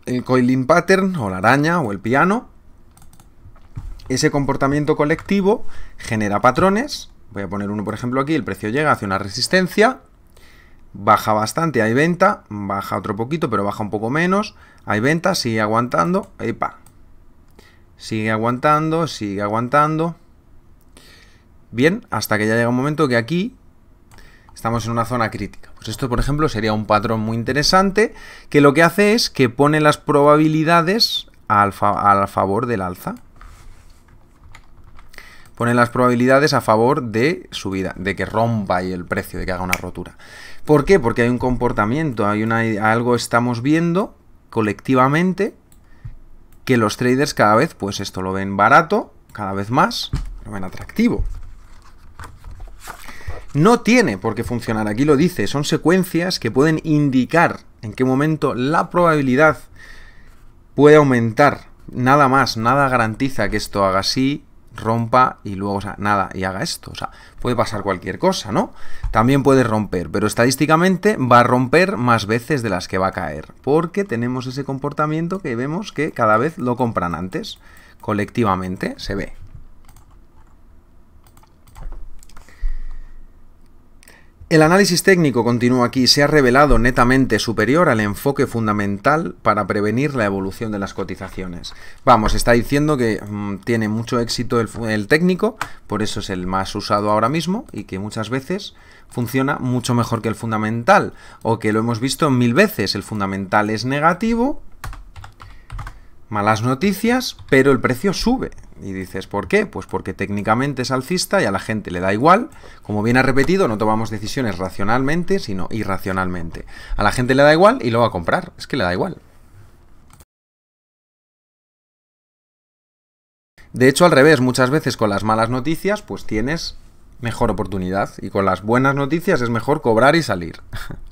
[SPEAKER 1] el coiling pattern, o la araña, o el piano, ese comportamiento colectivo genera patrones, voy a poner uno, por ejemplo, aquí, el precio llega hacia una resistencia, baja bastante, hay venta, baja otro poquito, pero baja un poco menos, hay venta, sigue aguantando, sigue aguantando, sigue aguantando, bien, hasta que ya llega un momento que aquí estamos en una zona crítica. Pues esto, por ejemplo, sería un patrón muy interesante que lo que hace es que pone las probabilidades al, favor del alza. Pone las probabilidades a favor de subida, de que rompa y el precio, de que haga una rotura. ¿Por qué? Porque hay un comportamiento, hay una, algo estamos viendo colectivamente que los traders cada vez, pues esto lo ven barato, cada vez más, lo ven atractivo. No tiene por qué funcionar, aquí lo dice, son secuencias que pueden indicar en qué momento la probabilidad puede aumentar. Nada más, nada garantiza que esto haga así, rompa y luego, o sea, nada, y haga esto. O sea, puede pasar cualquier cosa, ¿no? También puede romper, pero estadísticamente va a romper más veces de las que va a caer, porque tenemos ese comportamiento que vemos que cada vez lo compran antes, colectivamente, se ve. El análisis técnico, continúa aquí, se ha revelado netamente superior al enfoque fundamental para prevenir la evolución de las cotizaciones. Vamos, está diciendo que mm, tiene mucho éxito el, técnico, por eso es el más usado ahora mismo y que muchas veces funciona mucho mejor que el fundamental, o que lo hemos visto mil veces, el fundamental es negativo, malas noticias, pero el precio sube. Y dices, ¿por qué? Pues porque técnicamente es alcista y a la gente le da igual. Como bien ha repetido, no tomamos decisiones racionalmente, sino irracionalmente. A la gente le da igual y lo va a comprar. Es que le da igual. De hecho, al revés, muchas veces con las malas noticias, pues tienes mejor oportunidad. Y con las buenas noticias es mejor cobrar y salir. (laughs)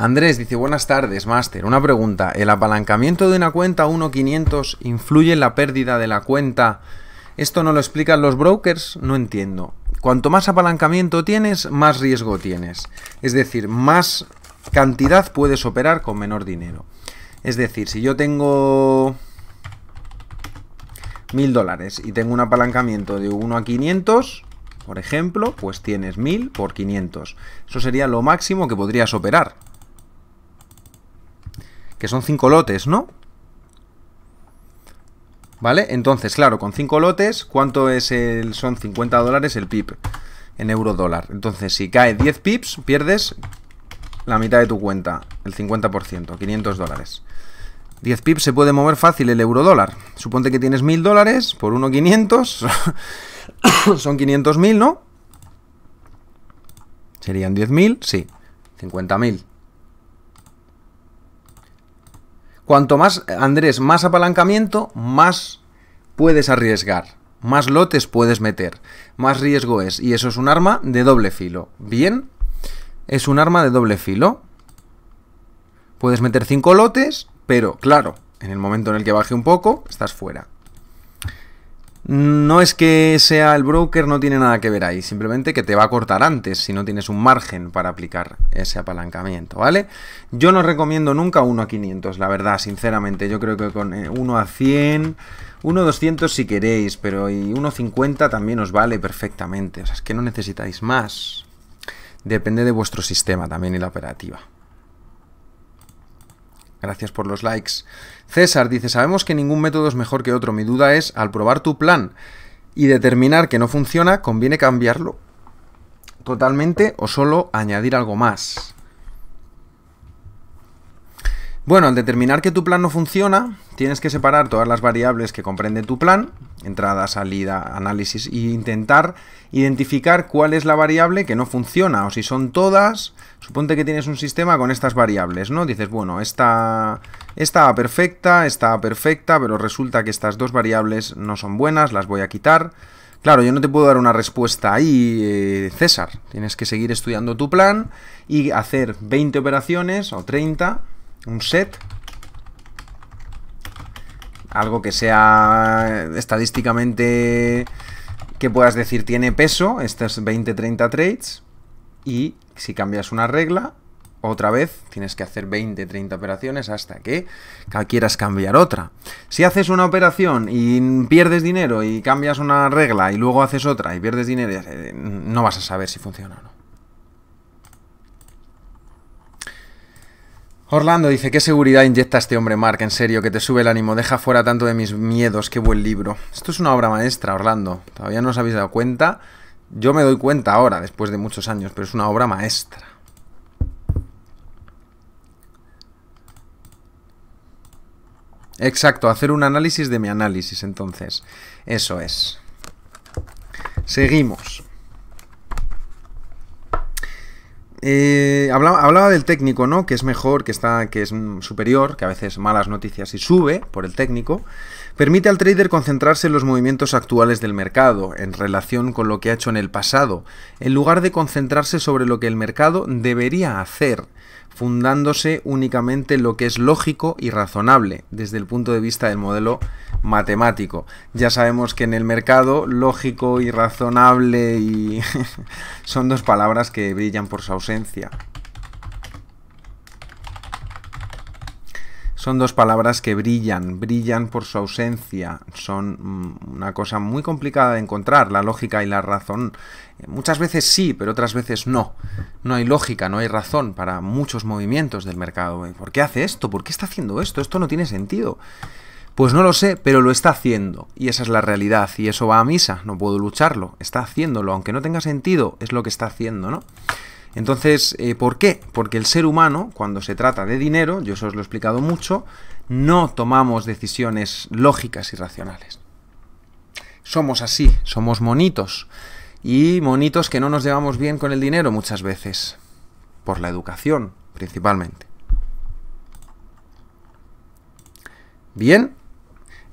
[SPEAKER 1] Andrés dice, buenas tardes, máster. Una pregunta, ¿el apalancamiento de una cuenta 1.500 influye en la pérdida de la cuenta? ¿Esto no lo explican los brokers? No entiendo. Cuanto más apalancamiento tienes, más riesgo tienes. Es decir, más cantidad puedes operar con menor dinero. Es decir, si yo tengo mil dólares y tengo un apalancamiento de 1 a 500, por ejemplo, pues tienes 1000 por 500. Eso sería lo máximo que podrías operar que son 5 lotes, ¿no? ¿Vale? Entonces, claro, con 5 lotes, ¿cuánto es el, son 50 dólares el PIB en euro dólar? Entonces, si cae 10 pips, pierdes la mitad de tu cuenta, el 50%, 500 dólares. 10 pips se puede mover fácil el euro dólar. Suponte que tienes 1000 dólares por 1,500. (coughs) son 500.000, ¿no? Serían 10.000, sí. 50.000. Cuanto más, Andrés, más apalancamiento, más puedes arriesgar, más lotes puedes meter, más riesgo es. Y eso es un arma de doble filo. Bien, es un arma de doble filo. Puedes meter 5 lotes, pero claro, en el momento en el que baje un poco, estás fuera. No es que sea el broker, no tiene nada que ver ahí, simplemente que te va a cortar antes si no tienes un margen para aplicar ese apalancamiento, ¿vale? Yo no recomiendo nunca 1 a 500, la verdad, sinceramente, yo creo que con 1 eh, a 100, 1 a 200 si queréis, pero y 1 a 50 también os vale perfectamente, o sea, es que no necesitáis más. Depende de vuestro sistema también y la operativa. Gracias por los likes. César dice, sabemos que ningún método es mejor que otro. Mi duda es, al probar tu plan y determinar que no funciona, ¿conviene cambiarlo totalmente o solo añadir algo más? Bueno, al determinar que tu plan no funciona, tienes que separar todas las variables que comprende tu plan, entrada, salida, análisis, e intentar identificar cuál es la variable que no funciona, o si son todas, suponte que tienes un sistema con estas variables, ¿no? Dices, bueno, esta, estaba perfecta, estaba perfecta, pero resulta que estas dos variables no son buenas, las voy a quitar. Claro, yo no te puedo dar una respuesta ahí, eh, César. Tienes que seguir estudiando tu plan y hacer 20 operaciones o 30, un set. Algo que sea eh, estadísticamente que puedas decir tiene peso, estas 20-30 trades. Y si cambias una regla, otra vez, tienes que hacer 20, 30 operaciones hasta que quieras cambiar otra. Si haces una operación y pierdes dinero y cambias una regla y luego haces otra y pierdes dinero, eh, no vas a saber si funciona o no. Orlando dice, ¿qué seguridad inyecta este hombre, Mark? En serio, que te sube el ánimo, deja fuera tanto de mis miedos, qué buen libro. Esto es una obra maestra, Orlando. Todavía no os habéis dado cuenta. Yo me doy cuenta ahora, después de muchos años, pero es una obra maestra. Exacto, hacer un análisis de mi análisis, entonces. Eso es. Seguimos. Eh, hablaba, hablaba, del técnico, ¿no? Que es mejor, que está, que es superior, que a veces malas noticias y sube por el técnico. Permite al trader concentrarse en los movimientos actuales del mercado, en relación con lo que ha hecho en el pasado, en lugar de concentrarse sobre lo que el mercado debería hacer, fundándose únicamente en lo que es lógico y razonable desde el punto de vista del modelo matemático. Ya sabemos que en el mercado lógico y razonable y (laughs) son dos palabras que brillan por su ausencia. Son dos palabras que brillan, brillan por su ausencia, son mm, una cosa muy complicada de encontrar, la lógica y la razón. Muchas veces sí, pero otras veces no. No hay lógica, no hay razón para muchos movimientos del mercado. ¿Por qué hace esto? ¿Por qué está haciendo esto? Esto no tiene sentido. Pues no lo sé, pero lo está haciendo. Y esa es la realidad. Y eso va a misa. No puedo lucharlo. Está haciéndolo. Aunque no tenga sentido, es lo que está haciendo, ¿no? Entonces, eh, ¿por qué? Porque el ser humano, cuando se trata de dinero, yo eso os lo he explicado mucho, no tomamos decisiones lógicas y racionales. Somos así, somos monitos. Y monitos que no nos llevamos bien con el dinero muchas veces. Por la educación, principalmente. Bien,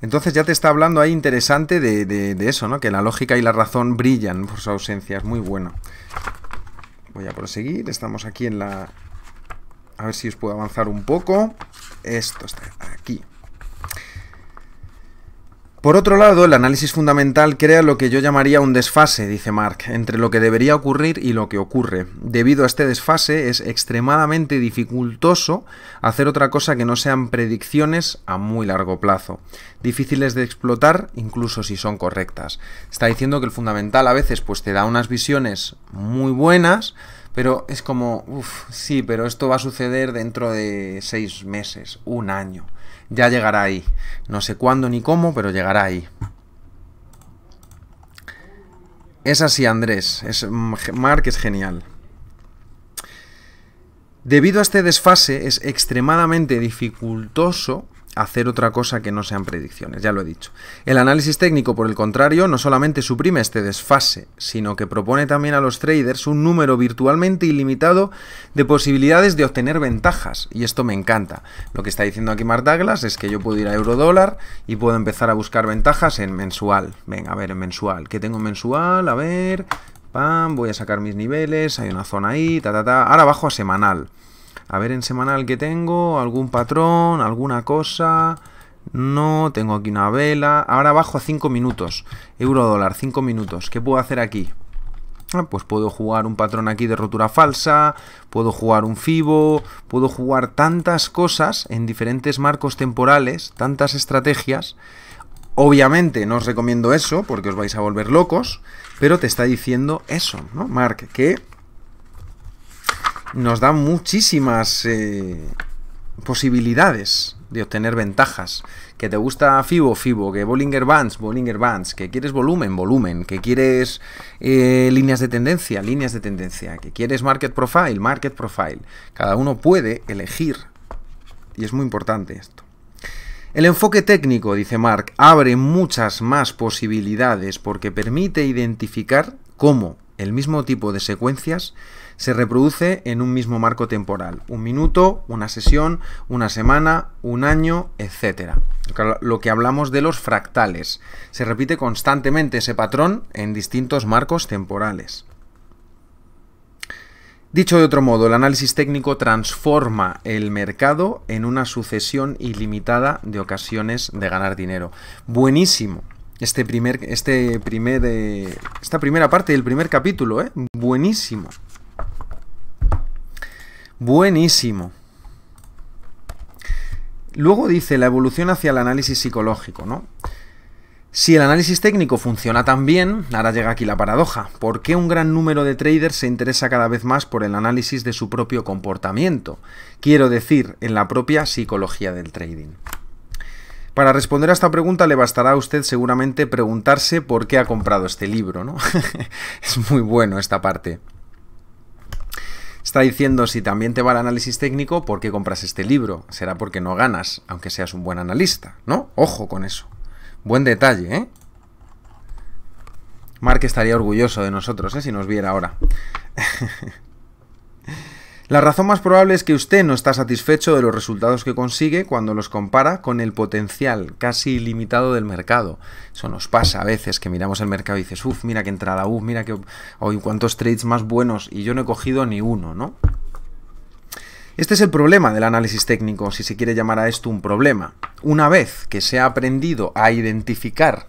[SPEAKER 1] entonces ya te está hablando ahí interesante de, de, eso, ¿no? Que la lógica y la razón brillan por su ausencia, es muy bueno. Voy a proseguir. Estamos aquí en la... A ver si os puedo avanzar un poco. Esto está aquí. Por otro lado, el análisis fundamental crea lo que yo llamaría un desfase, dice Mark, entre lo que debería ocurrir y lo que ocurre. Debido a este desfase es extremadamente dificultoso hacer otra cosa que no sean predicciones a muy largo plazo, difíciles de explotar incluso si son correctas. Está diciendo que el fundamental a veces pues te da unas visiones muy buenas, pero es como, uff, sí, pero esto va a suceder dentro de seis meses, un año ya llegará ahí. No sé cuándo ni cómo, pero llegará ahí. Es así, Andrés. Es, Mark es genial. Debido a este desfase, es extremadamente dificultoso hacer otra cosa que no sean predicciones, ya lo he dicho. El análisis técnico, por el contrario, no solamente suprime este desfase, sino que propone también a los traders un número virtualmente ilimitado de posibilidades de obtener ventajas, y esto me encanta. Lo que está diciendo aquí Mark Douglas es que yo puedo ir a eurodólar y puedo empezar a buscar ventajas en mensual. Venga, a ver, en mensual. ¿Qué tengo en mensual? A ver, pam, voy a sacar mis niveles, hay una zona ahí, ta, ta, ta. Ahora bajo a semanal. A ver en semanal que tengo, algún patrón, alguna cosa. No, tengo aquí una vela. Ahora bajo a 5 minutos. Euro dólar, 5 minutos. ¿Qué puedo hacer aquí? Ah, pues puedo jugar un patrón aquí de rotura falsa, puedo jugar un FIBO, puedo jugar tantas cosas en diferentes marcos temporales, tantas estrategias. Obviamente no os recomiendo eso porque os vais a volver locos, pero te está diciendo eso, ¿no? Mark, que nos da muchísimas eh, posibilidades de obtener ventajas. Que te gusta FIBO, FIBO, que Bollinger Bands, Bollinger Bands, que quieres volumen, volumen, que quieres eh, líneas de tendencia, líneas de tendencia, que quieres market profile, market profile. Cada uno puede elegir, y es muy importante esto. El enfoque técnico, dice Mark, abre muchas más posibilidades porque permite identificar cómo el mismo tipo de secuencias se reproduce en un mismo marco temporal. Un minuto, una sesión, una semana, un año, etc. Lo que hablamos de los fractales. Se repite constantemente ese patrón en distintos marcos temporales. Dicho de otro modo, el análisis técnico transforma el mercado en una sucesión ilimitada de ocasiones de ganar dinero. Buenísimo. Este primer, este primer, eh, esta primera parte del primer capítulo, ¿eh? Buenísimo. Buenísimo. Luego dice la evolución hacia el análisis psicológico, ¿no? Si el análisis técnico funciona tan bien, ahora llega aquí la paradoja. ¿Por qué un gran número de traders se interesa cada vez más por el análisis de su propio comportamiento? Quiero decir, en la propia psicología del trading. Para responder a esta pregunta le bastará a usted seguramente preguntarse por qué ha comprado este libro, ¿no? (laughs) es muy bueno esta parte. Está diciendo si también te va el análisis técnico, ¿por qué compras este libro? Será porque no ganas, aunque seas un buen analista, ¿no? Ojo con eso. Buen detalle, ¿eh? Mark estaría orgulloso de nosotros, ¿eh? Si nos viera ahora. (laughs) La razón más probable es que usted no está satisfecho de los resultados que consigue cuando los compara con el potencial casi ilimitado del mercado. Eso nos pasa a veces que miramos el mercado y dices, uff, mira que entrada, uff, mira que hoy cuántos trades más buenos y yo no he cogido ni uno, ¿no? Este es el problema del análisis técnico, si se quiere llamar a esto un problema. Una vez que se ha aprendido a identificar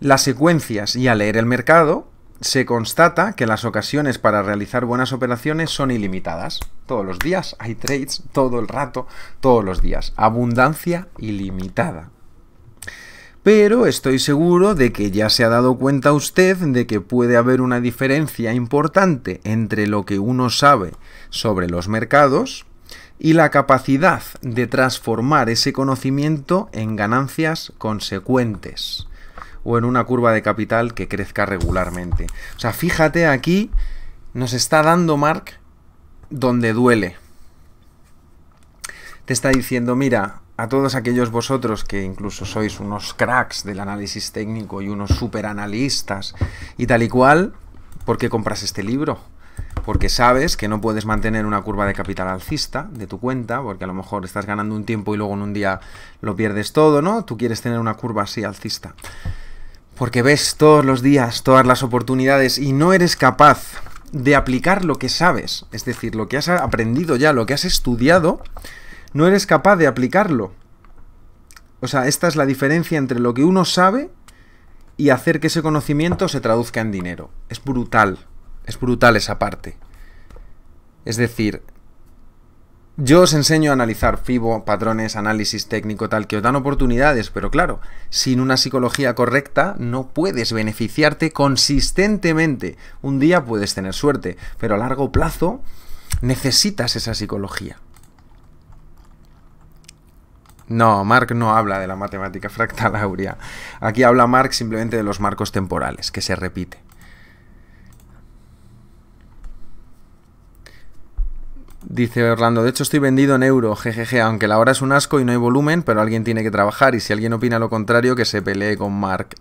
[SPEAKER 1] las secuencias y a leer el mercado, se constata que las ocasiones para realizar buenas operaciones son ilimitadas. Todos los días hay trades, todo el rato, todos los días. Abundancia ilimitada. Pero estoy seguro de que ya se ha dado cuenta usted de que puede haber una diferencia importante entre lo que uno sabe sobre los mercados y la capacidad de transformar ese conocimiento en ganancias consecuentes o en una curva de capital que crezca regularmente. O sea, fíjate aquí, nos está dando Mark donde duele. Te está diciendo, mira, a todos aquellos vosotros que incluso sois unos cracks del análisis técnico y unos superanalistas y tal y cual, ¿por qué compras este libro? porque sabes que no puedes mantener una curva de capital alcista de tu cuenta, porque a lo mejor estás ganando un tiempo y luego en un día lo pierdes todo, ¿no? Tú quieres tener una curva así alcista. Porque ves todos los días todas las oportunidades y no eres capaz de aplicar lo que sabes, es decir, lo que has aprendido ya, lo que has estudiado, no eres capaz de aplicarlo. O sea, esta es la diferencia entre lo que uno sabe y hacer que ese conocimiento se traduzca en dinero. Es brutal, es brutal esa parte. Es decir, yo os enseño a analizar FIBO, patrones, análisis técnico, tal, que os dan oportunidades, pero claro, sin una psicología correcta no puedes beneficiarte consistentemente. Un día puedes tener suerte, pero a largo plazo necesitas esa psicología. No, Mark no habla de la matemática fractal (laughs) Aquí habla Mark simplemente de los marcos temporales, que se repite. Dice Orlando, de hecho estoy vendido en euro, jejeje, aunque la hora es un asco y no hay volumen, pero alguien tiene que trabajar y si alguien opina lo contrario, que se pelee con Mark.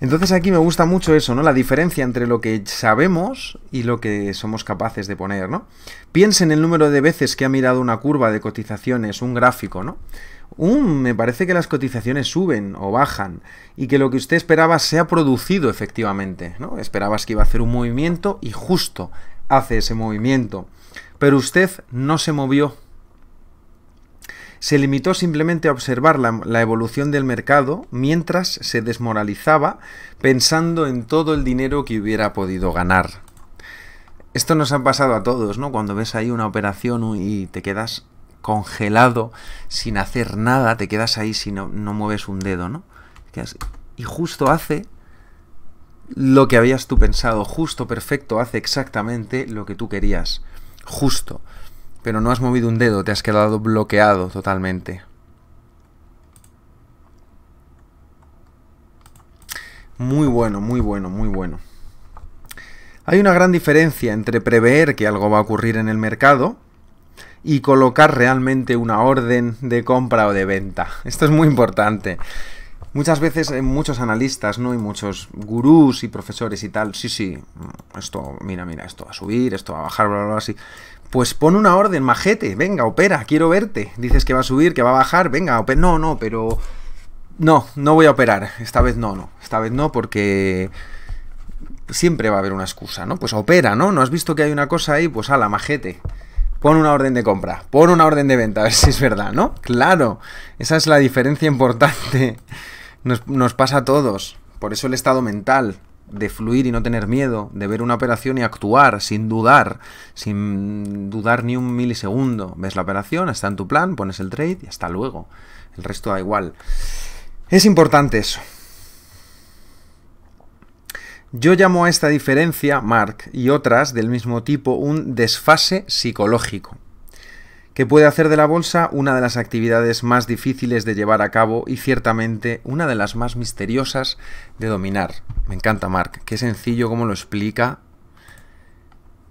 [SPEAKER 1] Entonces aquí me gusta mucho eso, ¿no? La diferencia entre lo que sabemos y lo que somos capaces de poner, ¿no? Piensa en el número de veces que ha mirado una curva de cotizaciones, un gráfico, ¿no? me parece que las cotizaciones suben o bajan y que lo que usted esperaba se ha producido efectivamente, ¿no? Esperabas que iba a hacer un movimiento y justo hace ese movimiento. Pero usted no se movió. Se limitó simplemente a observar la, evolución del mercado mientras se desmoralizaba pensando en todo el dinero que hubiera podido ganar. Esto nos ha pasado a todos, ¿no? Cuando ves ahí una operación y te quedas congelado sin hacer nada, te quedas ahí si no, no mueves un dedo, ¿no? Y justo hace lo que habías tú pensado. Justo, perfecto, hace exactamente lo que tú querías. Justo. Pero no has movido un dedo, te has quedado bloqueado totalmente. Muy bueno, muy bueno, muy bueno. Hay una gran diferencia entre prever que algo va a ocurrir en el mercado y colocar realmente una orden de compra o de venta. Esto es muy importante. Muchas veces eh, muchos analistas, ¿no? Y muchos gurús y profesores y tal, sí, sí, mm, esto, mira, mira, esto va a subir, esto va a bajar, bla, bla, bla, así. Pues pon una orden, majete, venga, opera, quiero verte. Dices que va a subir, que va a bajar, venga, opera. No, no, pero... No, no voy a operar. Esta vez no, no. Esta vez no porque siempre va a haber una excusa, ¿no? Pues opera, ¿no? ¿No has visto que hay una cosa ahí? Pues la majete. Pon una orden de compra, pon una orden de venta, a ver si es verdad, ¿no? Claro, esa es la diferencia importante. Nos, pasa a todos. Por eso el estado mental, de fluir y no tener miedo, de ver una operación y actuar sin dudar, sin dudar ni un milisegundo. Ves la operación, está en tu plan, pones el trade y hasta luego. El resto da igual. Es importante eso. Yo llamo a esta diferencia, Mark, y otras del mismo tipo, un desfase psicológico que puede hacer de la bolsa una de las actividades más difíciles de llevar a cabo y ciertamente una de las más misteriosas de dominar. Me encanta Mark, qué sencillo como lo explica.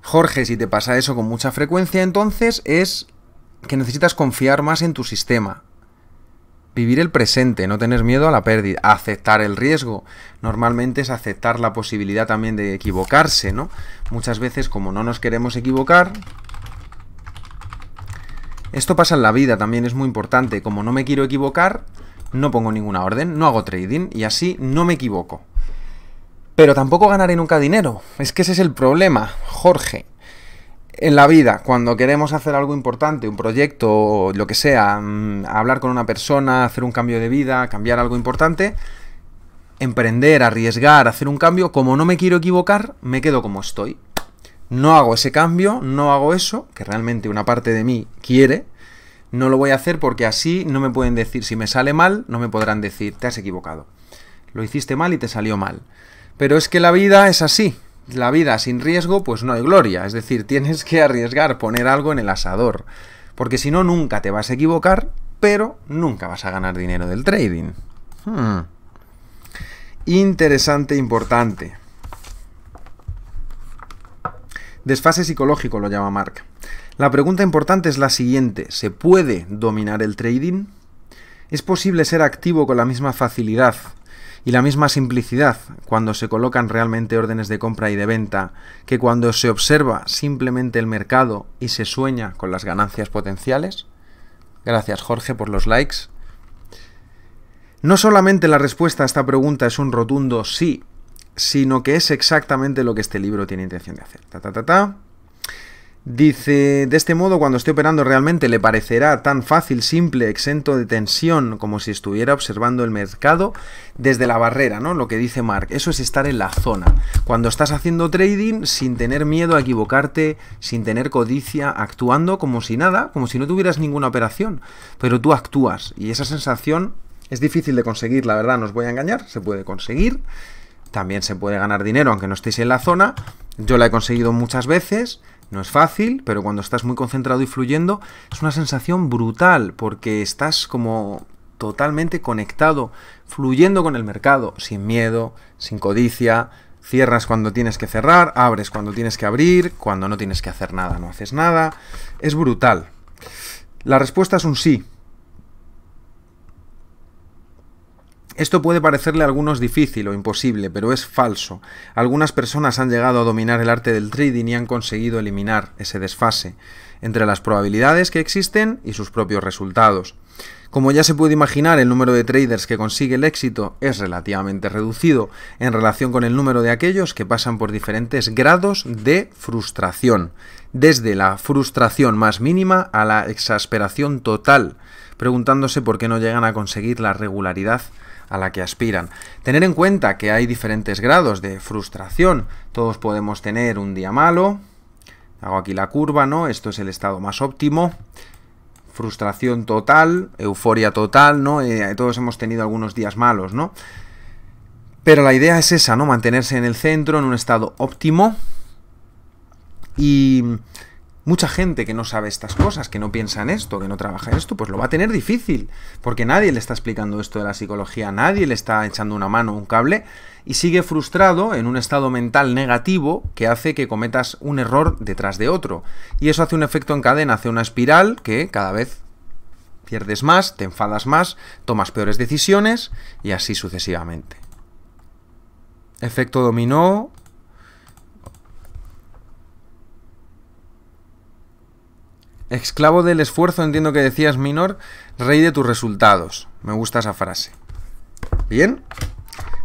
[SPEAKER 1] Jorge, si te pasa eso con mucha frecuencia, entonces es que necesitas confiar más en tu sistema, vivir el presente, no tener miedo a la pérdida, aceptar el riesgo. Normalmente es aceptar la posibilidad también de equivocarse, ¿no? Muchas veces como no nos queremos equivocar, esto pasa en la vida también, es muy importante. Como no me quiero equivocar, no pongo ninguna orden, no hago trading y así no me equivoco. Pero tampoco ganaré nunca dinero. Es que ese es el problema, Jorge. En la vida, cuando queremos hacer algo importante, un proyecto, lo que sea, mm, hablar con una persona, hacer un cambio de vida, cambiar algo importante, emprender, arriesgar, hacer un cambio, como no me quiero equivocar, me quedo como estoy no hago ese cambio, no hago eso, que realmente una parte de mí quiere, no lo voy a hacer porque así no me pueden decir, si me sale mal, no me podrán decir, te has equivocado. Lo hiciste mal y te salió mal. Pero es que la vida es así. La vida sin riesgo, pues no hay gloria. Es decir, (laughs) tienes que arriesgar, poner algo en el asador. Porque si no, nunca te vas a equivocar, pero nunca vas a ganar dinero del trading. Hmm. Interesante, importante. Desfase psicológico lo llama Mark. La pregunta importante es la siguiente, ¿se puede dominar el trading? ¿Es posible ser activo con la misma facilidad y la misma simplicidad cuando se colocan realmente órdenes de compra y de venta que cuando se observa simplemente el mercado y se sueña con las ganancias potenciales? Gracias Jorge por los likes. No solamente la respuesta a esta pregunta es un rotundo sí, sino que es exactamente lo que este libro tiene intención de hacer. Ta, Dice, de este modo cuando esté operando realmente le parecerá tan fácil, simple, exento de tensión como si estuviera observando el mercado desde la barrera, ¿no? Lo que dice Mark, eso es estar en la zona. Cuando estás haciendo trading sin tener miedo a equivocarte, sin tener codicia, actuando como si nada, como si no tuvieras ninguna operación, pero tú actúas y esa sensación es difícil de conseguir, la verdad, no os voy a engañar, se puede conseguir, también se puede ganar dinero aunque no estéis en la zona. Yo la he conseguido muchas veces. No es fácil, pero cuando estás muy concentrado y fluyendo es una sensación brutal porque estás como totalmente conectado, fluyendo con el mercado, sin miedo, sin codicia, cierras cuando tienes que cerrar, abres cuando tienes que abrir, cuando no tienes que hacer nada, no haces nada. Es brutal. La respuesta es un sí. Esto puede parecerle a algunos difícil o imposible, pero es falso. Algunas personas han llegado a dominar el arte del trading y han conseguido eliminar ese desfase entre las probabilidades que existen y sus propios resultados. Como ya se puede imaginar, el número de traders que consigue el éxito es relativamente reducido en relación con el número de aquellos que pasan por diferentes grados de frustración, desde la frustración más mínima a la exasperación total, preguntándose por qué no llegan a conseguir la regularidad a la que aspiran. Tener en cuenta que hay diferentes grados de frustración. Todos podemos tener un día malo. Hago aquí la curva, ¿no? Esto es el estado más óptimo frustración total, euforia total, ¿no? Eh, todos hemos tenido algunos días malos, ¿no? Pero la idea es esa, ¿no? Mantenerse en el centro, en un estado óptimo. Y mucha gente que no sabe estas cosas, que no piensa en esto, que no trabaja en esto, pues lo va a tener difícil, porque nadie le está explicando esto de la psicología, nadie le está echando una mano, un cable, y sigue frustrado en un estado mental negativo que hace que cometas un error detrás de otro. Y eso hace un efecto en cadena, hace una espiral que cada vez pierdes más, te enfadas más, tomas peores decisiones y así sucesivamente. Efecto dominó, Esclavo del esfuerzo, entiendo que decías, Minor, rey de tus resultados. Me gusta esa frase. Bien.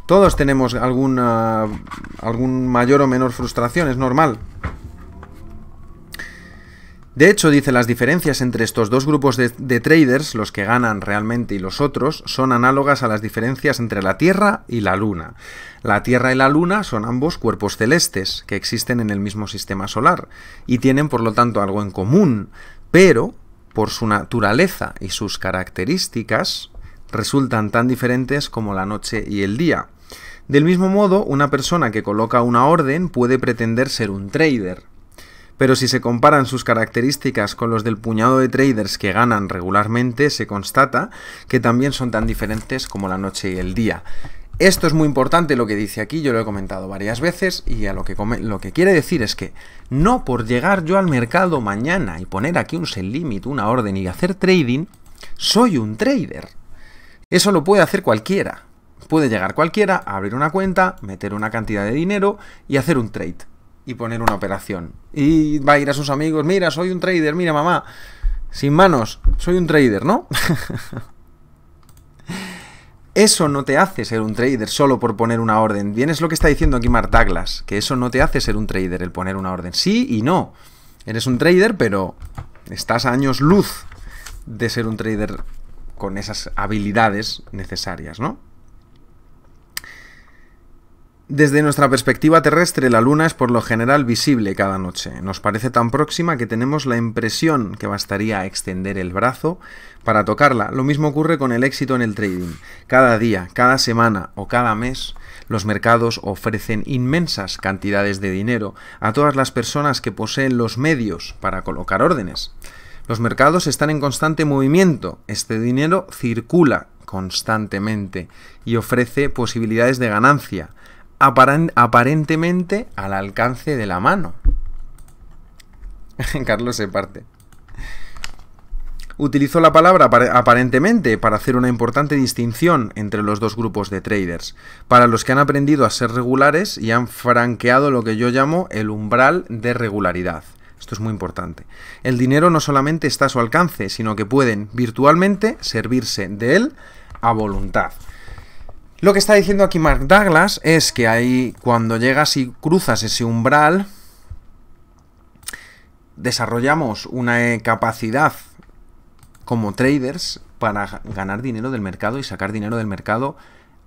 [SPEAKER 1] Todos tenemos alguna, algún mayor o menor frustración, es normal. De hecho, dice, las diferencias entre estos dos grupos de, traders, los que ganan realmente y los otros, son análogas a las diferencias entre la Tierra y la Luna. La Tierra y la Luna son ambos cuerpos celestes que existen en el mismo sistema solar y tienen por lo tanto algo en común pero por su naturaleza y sus características resultan tan diferentes como la noche y el día. Del mismo modo, una persona que coloca una orden puede pretender ser un trader, pero si se comparan sus características con los del puñado de traders que ganan regularmente, se constata que también son tan diferentes como la noche y el día. Esto es muy importante lo que dice aquí, yo lo he comentado varias veces y a lo que, lo que quiere decir es que no por llegar yo al mercado mañana y poner aquí un sell limit, una orden y hacer trading, soy un trader. Eso lo puede hacer cualquiera. Puede llegar cualquiera, abrir una cuenta, meter una cantidad de dinero y hacer un trade y poner una operación. Y va a ir a sus amigos, mira, soy un trader, mira mamá, sin manos, soy un trader, ¿no? (laughs) Eso no te hace ser un trader solo por poner una orden. Bien es lo que está diciendo aquí Mark que eso no te hace ser un trader el poner una orden. Sí y no. Eres un trader, pero estás a años luz de ser un trader con esas habilidades necesarias, ¿no? Desde nuestra perspectiva terrestre, la Luna es por lo general visible cada noche. Nos parece tan próxima que tenemos la impresión que bastaría extender el brazo para tocarla. Lo mismo ocurre con el éxito en el trading. Cada día, cada semana o cada mes, los mercados ofrecen inmensas cantidades de dinero a todas las personas que poseen los medios para colocar órdenes. Los mercados están en constante movimiento. Este dinero circula constantemente y ofrece posibilidades de ganancia aparentemente al alcance de la mano. (laughs) Carlos se parte. Utilizó la palabra aparentemente para hacer una importante distinción entre los dos grupos de traders, para los que han aprendido a ser regulares y han franqueado lo que yo llamo el umbral de regularidad. Esto es muy importante. El dinero no solamente está a su alcance, sino que pueden virtualmente servirse de él a voluntad. Lo que está diciendo aquí Mark Douglas es que ahí cuando llegas y cruzas ese umbral, desarrollamos una eh, capacidad como traders para ganar dinero del mercado y sacar dinero del mercado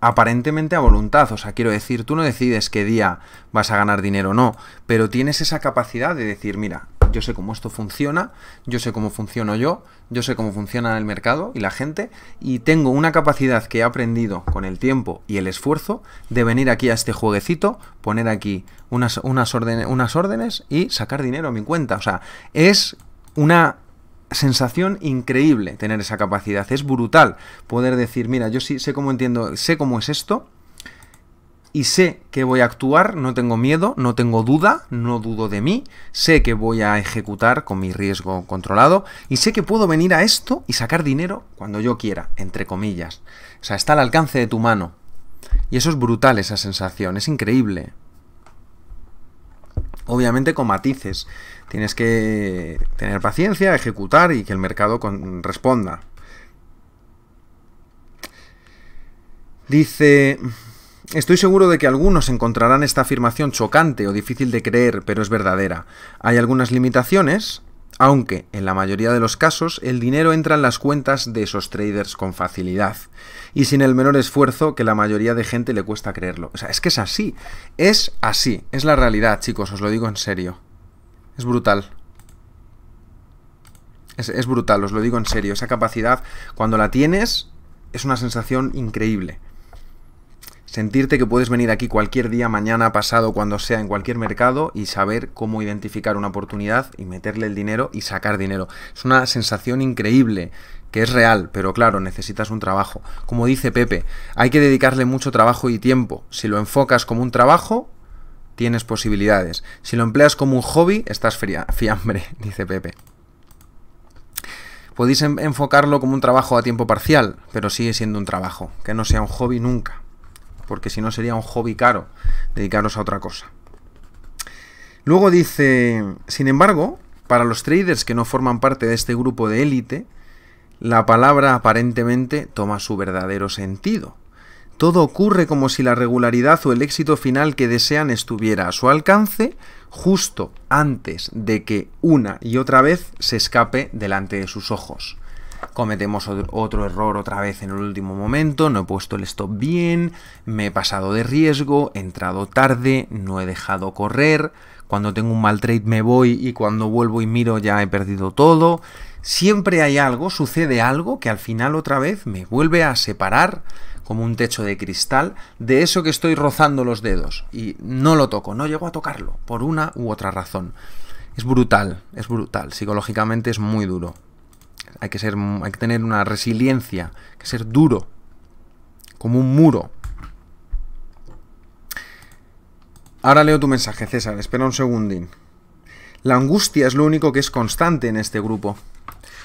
[SPEAKER 1] aparentemente a voluntad. O sea, quiero decir, tú no decides qué día vas a ganar dinero o no, pero tienes esa capacidad de decir, mira, yo sé cómo esto funciona, yo sé cómo funciono yo, yo sé cómo funciona el mercado y la gente, y tengo una capacidad que he aprendido con el tiempo y el esfuerzo de venir aquí a este jueguecito, poner aquí unas, unas, unas órdenes y sacar dinero a mi cuenta. O sea, es una sensación increíble tener esa capacidad, es brutal poder decir, mira, yo sí sé cómo entiendo, sé cómo es esto, y sé que voy a actuar, no tengo miedo, no tengo duda, no dudo de mí, sé que voy a ejecutar con mi riesgo controlado y sé que puedo venir a esto y sacar dinero cuando yo quiera, entre comillas. O sea, está al alcance de tu mano. Y eso es brutal, esa sensación, es increíble. Obviamente con matices. Tienes que tener paciencia, ejecutar y que el mercado responda. Dice, Estoy seguro de que algunos encontrarán esta afirmación chocante o difícil de creer, pero es verdadera. Hay algunas limitaciones, aunque en la mayoría de los casos el dinero entra en las cuentas de esos traders con facilidad y sin el menor esfuerzo que la mayoría de gente le cuesta creerlo. O sea, es que es así, es así, es la realidad, chicos, os lo digo en serio. Es brutal. Es, es brutal, os lo digo en serio. Esa capacidad, cuando la tienes, es una sensación increíble. Sentirte que puedes venir aquí cualquier día, mañana, pasado, cuando sea, en cualquier mercado y saber cómo identificar una oportunidad y meterle el dinero y sacar dinero. Es una sensación increíble que es real, pero claro, necesitas un trabajo. Como dice Pepe, hay que dedicarle mucho trabajo y tiempo. Si lo enfocas como un trabajo, tienes posibilidades. Si lo empleas como un hobby, estás fría, (laughs) fiambre, dice Pepe. Podéis enfocarlo como un trabajo a tiempo parcial, pero sigue siendo un trabajo, que no sea un hobby nunca porque si no sería un hobby caro dedicaros a otra cosa. Luego dice, sin embargo, para los traders que no forman parte de este grupo de élite, la palabra aparentemente toma su verdadero sentido. Todo ocurre como si la regularidad o el éxito final que desean estuviera a su alcance justo antes de que una y otra vez se escape delante de sus ojos cometemos otro error otra vez en el último momento, no he puesto el stop bien, me he pasado de riesgo, he entrado tarde, no he dejado correr, cuando tengo un mal trade me voy y cuando vuelvo y miro ya he perdido todo. Siempre hay algo, sucede algo que al final otra vez me vuelve a separar como un techo de cristal de eso que estoy rozando los dedos y no lo toco, no llego a tocarlo por una u otra razón. Es brutal, es brutal, psicológicamente es muy duro hay que, ser, tener una resiliencia, hay que ser duro, como un muro. Ahora leo tu mensaje, César, espera un segundín. La angustia es lo único que es constante en este grupo.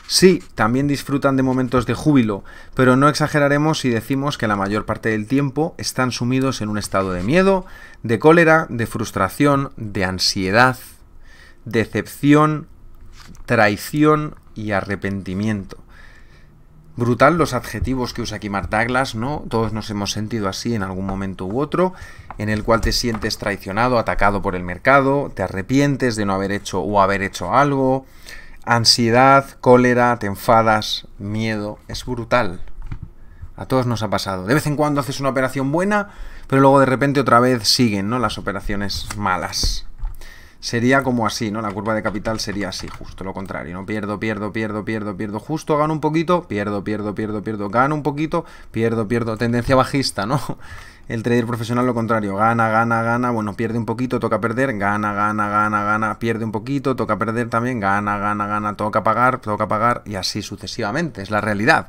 [SPEAKER 1] Sí, también disfrutan de momentos de júbilo, pero no exageraremos si decimos que la mayor parte del tiempo están sumidos en un estado de miedo, de cólera, de frustración, de ansiedad, decepción, traición, y arrepentimiento. Brutal los adjetivos que usa aquí Douglas, ¿no? Todos nos hemos sentido así en algún momento u otro, en el cual te sientes traicionado, atacado por el mercado, te arrepientes de no haber hecho o haber hecho algo, ansiedad, cólera, te enfadas, miedo. Es brutal. A todos nos ha pasado. De vez en cuando haces una operación buena, pero luego de repente otra vez siguen, ¿no? Las operaciones malas sería como así, ¿no? La curva de capital sería así, justo lo contrario, ¿no? Pierdo, pierdo, pierdo, pierdo, pierdo, justo gano un poquito, pierdo, pierdo, pierdo, pierdo, gano un poquito, pierdo, pierdo, tendencia bajista, ¿no? (laughs) El trader profesional lo contrario, gana, gana, gana, bueno, pierde un poquito, toca perder, gana, gana, gana, gana, pierde un poquito, toca perder también, gana, gana, gana, toca pagar, toca pagar y así sucesivamente, es la realidad.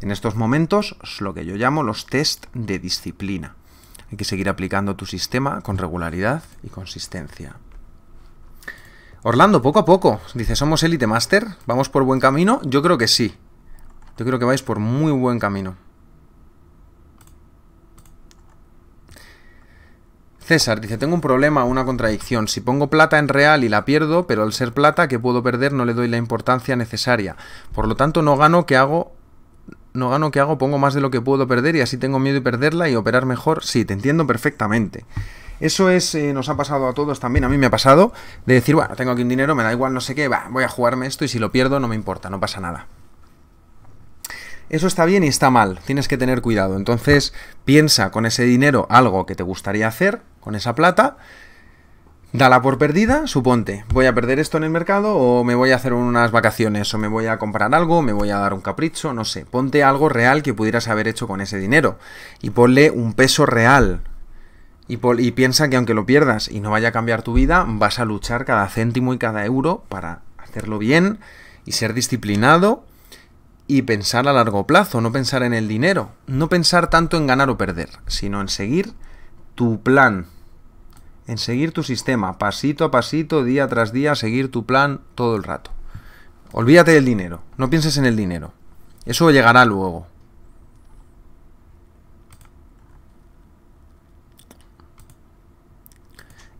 [SPEAKER 1] En estos momentos es lo que yo llamo los test de disciplina. Hay que seguir aplicando tu sistema con regularidad y consistencia. Orlando, poco a poco. Dice, ¿somos élite Master? ¿Vamos por buen camino? Yo creo que sí. Yo creo que vais por muy buen camino. César dice, tengo un problema, una contradicción. Si pongo plata en real y la pierdo, pero al ser plata que puedo perder no le doy la importancia necesaria. Por lo tanto, no gano que hago... No gano que hago, pongo más de lo que puedo perder y así tengo miedo de perderla y operar mejor. Sí, te entiendo perfectamente. Eso es, eh, nos ha pasado a todos también, a mí me ha pasado, de decir, bueno, tengo aquí un dinero, me da igual, no sé qué, va, voy a jugarme esto y si lo pierdo no me importa, no pasa nada. Eso está bien y está mal, tienes que tener cuidado. Entonces, piensa con ese dinero algo que te gustaría hacer, con esa plata, Dala por perdida, suponte, voy a perder esto en el mercado o me voy a hacer unas vacaciones o me voy a comprar algo, me voy a dar un capricho, no sé. Ponte algo real que pudieras haber hecho con ese dinero y ponle un peso real, y, piensa que aunque lo pierdas y no vaya a cambiar tu vida, vas a luchar cada céntimo y cada euro para hacerlo bien y ser disciplinado y pensar a largo plazo, no pensar en el dinero, no pensar tanto en ganar o perder, sino en seguir tu plan, en seguir tu sistema, pasito a pasito, día tras día, seguir tu plan todo el rato. Olvídate del dinero, no pienses en el dinero, eso llegará luego.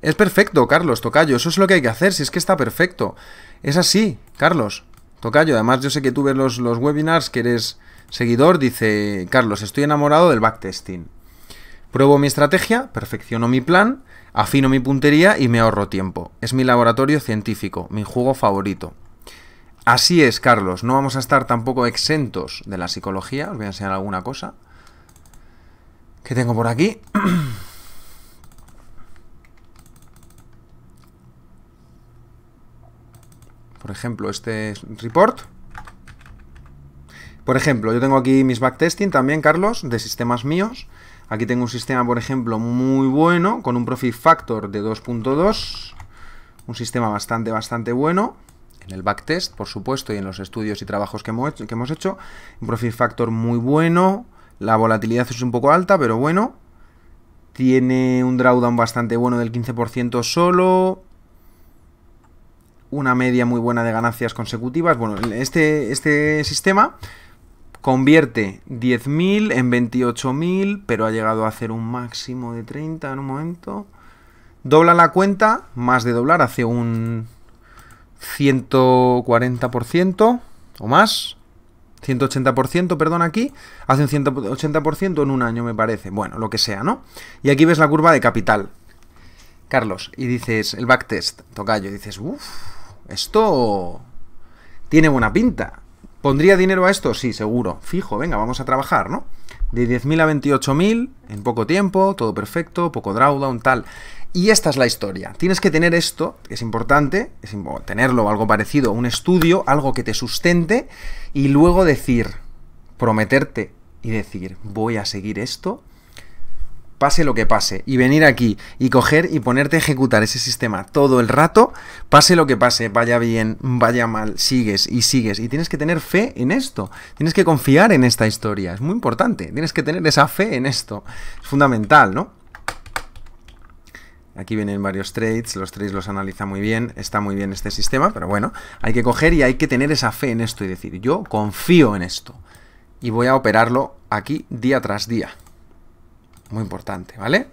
[SPEAKER 1] Es perfecto, Carlos, tocayo. Eso es lo que hay que hacer, si es que está perfecto. Es así, Carlos, tocayo. Además, yo sé que tú ves los, los webinars, que eres seguidor, dice, Carlos, estoy enamorado del backtesting. Pruebo mi estrategia, perfecciono mi plan, afino mi puntería y me ahorro tiempo. Es mi laboratorio científico, mi juego favorito. Así es, Carlos, no vamos a estar tampoco exentos de la psicología. Os voy a enseñar alguna cosa que tengo por aquí. (clears throat) Por ejemplo, este report. Por ejemplo, yo tengo aquí mis backtesting también, Carlos, de sistemas míos. Aquí tengo un sistema, por ejemplo, muy bueno, con un profit factor de 2.2. Un sistema bastante, bastante bueno. En el backtest, por supuesto, y en los estudios y trabajos que hemos hecho. Un profit factor muy bueno. La volatilidad es un poco alta, pero bueno. Tiene un drawdown bastante bueno del 15% solo una media muy buena de ganancias consecutivas. Bueno, este, este sistema convierte 10.000 en 28.000, pero ha llegado a hacer un máximo de 30 en un momento. Dobla la cuenta, más de doblar, hace un 140% o más. 180%, perdón, aquí, hace un 180% en un año, me parece. Bueno, lo que sea, ¿no? Y aquí ves la curva de capital, Carlos, y dices, el backtest, tocayo, dices, uff, esto tiene buena pinta. ¿Pondría dinero a esto? Sí, seguro. Fijo, venga, vamos a trabajar, ¿no? De 10.000 a 28.000, en poco tiempo, todo perfecto, poco drawdown, tal. Y esta es la historia. Tienes que tener esto, es importante, es tenerlo algo parecido, un estudio, algo que te sustente y luego decir, prometerte y decir, voy a seguir esto pase lo que pase, y venir aquí y coger y ponerte a ejecutar ese sistema todo el rato, pase lo que pase, vaya bien, vaya mal, sigues y sigues, y tienes que tener fe en esto, tienes que confiar en esta historia, es muy importante, tienes que tener esa fe en esto, es fundamental, ¿no? Aquí vienen varios trades, los trades los analiza muy bien, está muy bien este sistema, pero bueno, hay que coger y hay que tener esa fe en esto y decir, yo confío en esto y voy a operarlo aquí día tras día muy importante, ¿vale?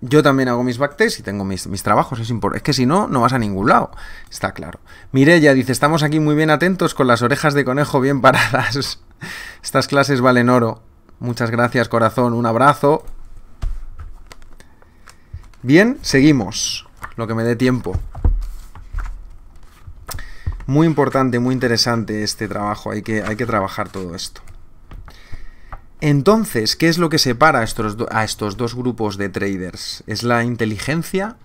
[SPEAKER 1] Yo también hago mis backtests y tengo mis, mis trabajos, es, es que si no, no vas a ningún lado, está claro. Mirella dice, estamos aquí muy bien atentos con las orejas de conejo bien paradas. (laughs) Estas clases valen oro. Muchas gracias, corazón, un abrazo. Bien, seguimos, lo que me dé tiempo. Muy importante, muy interesante este trabajo, hay que, hay que trabajar todo esto. Entonces, ¿qué es lo que separa a estos, dos grupos de traders? ¿Es la inteligencia?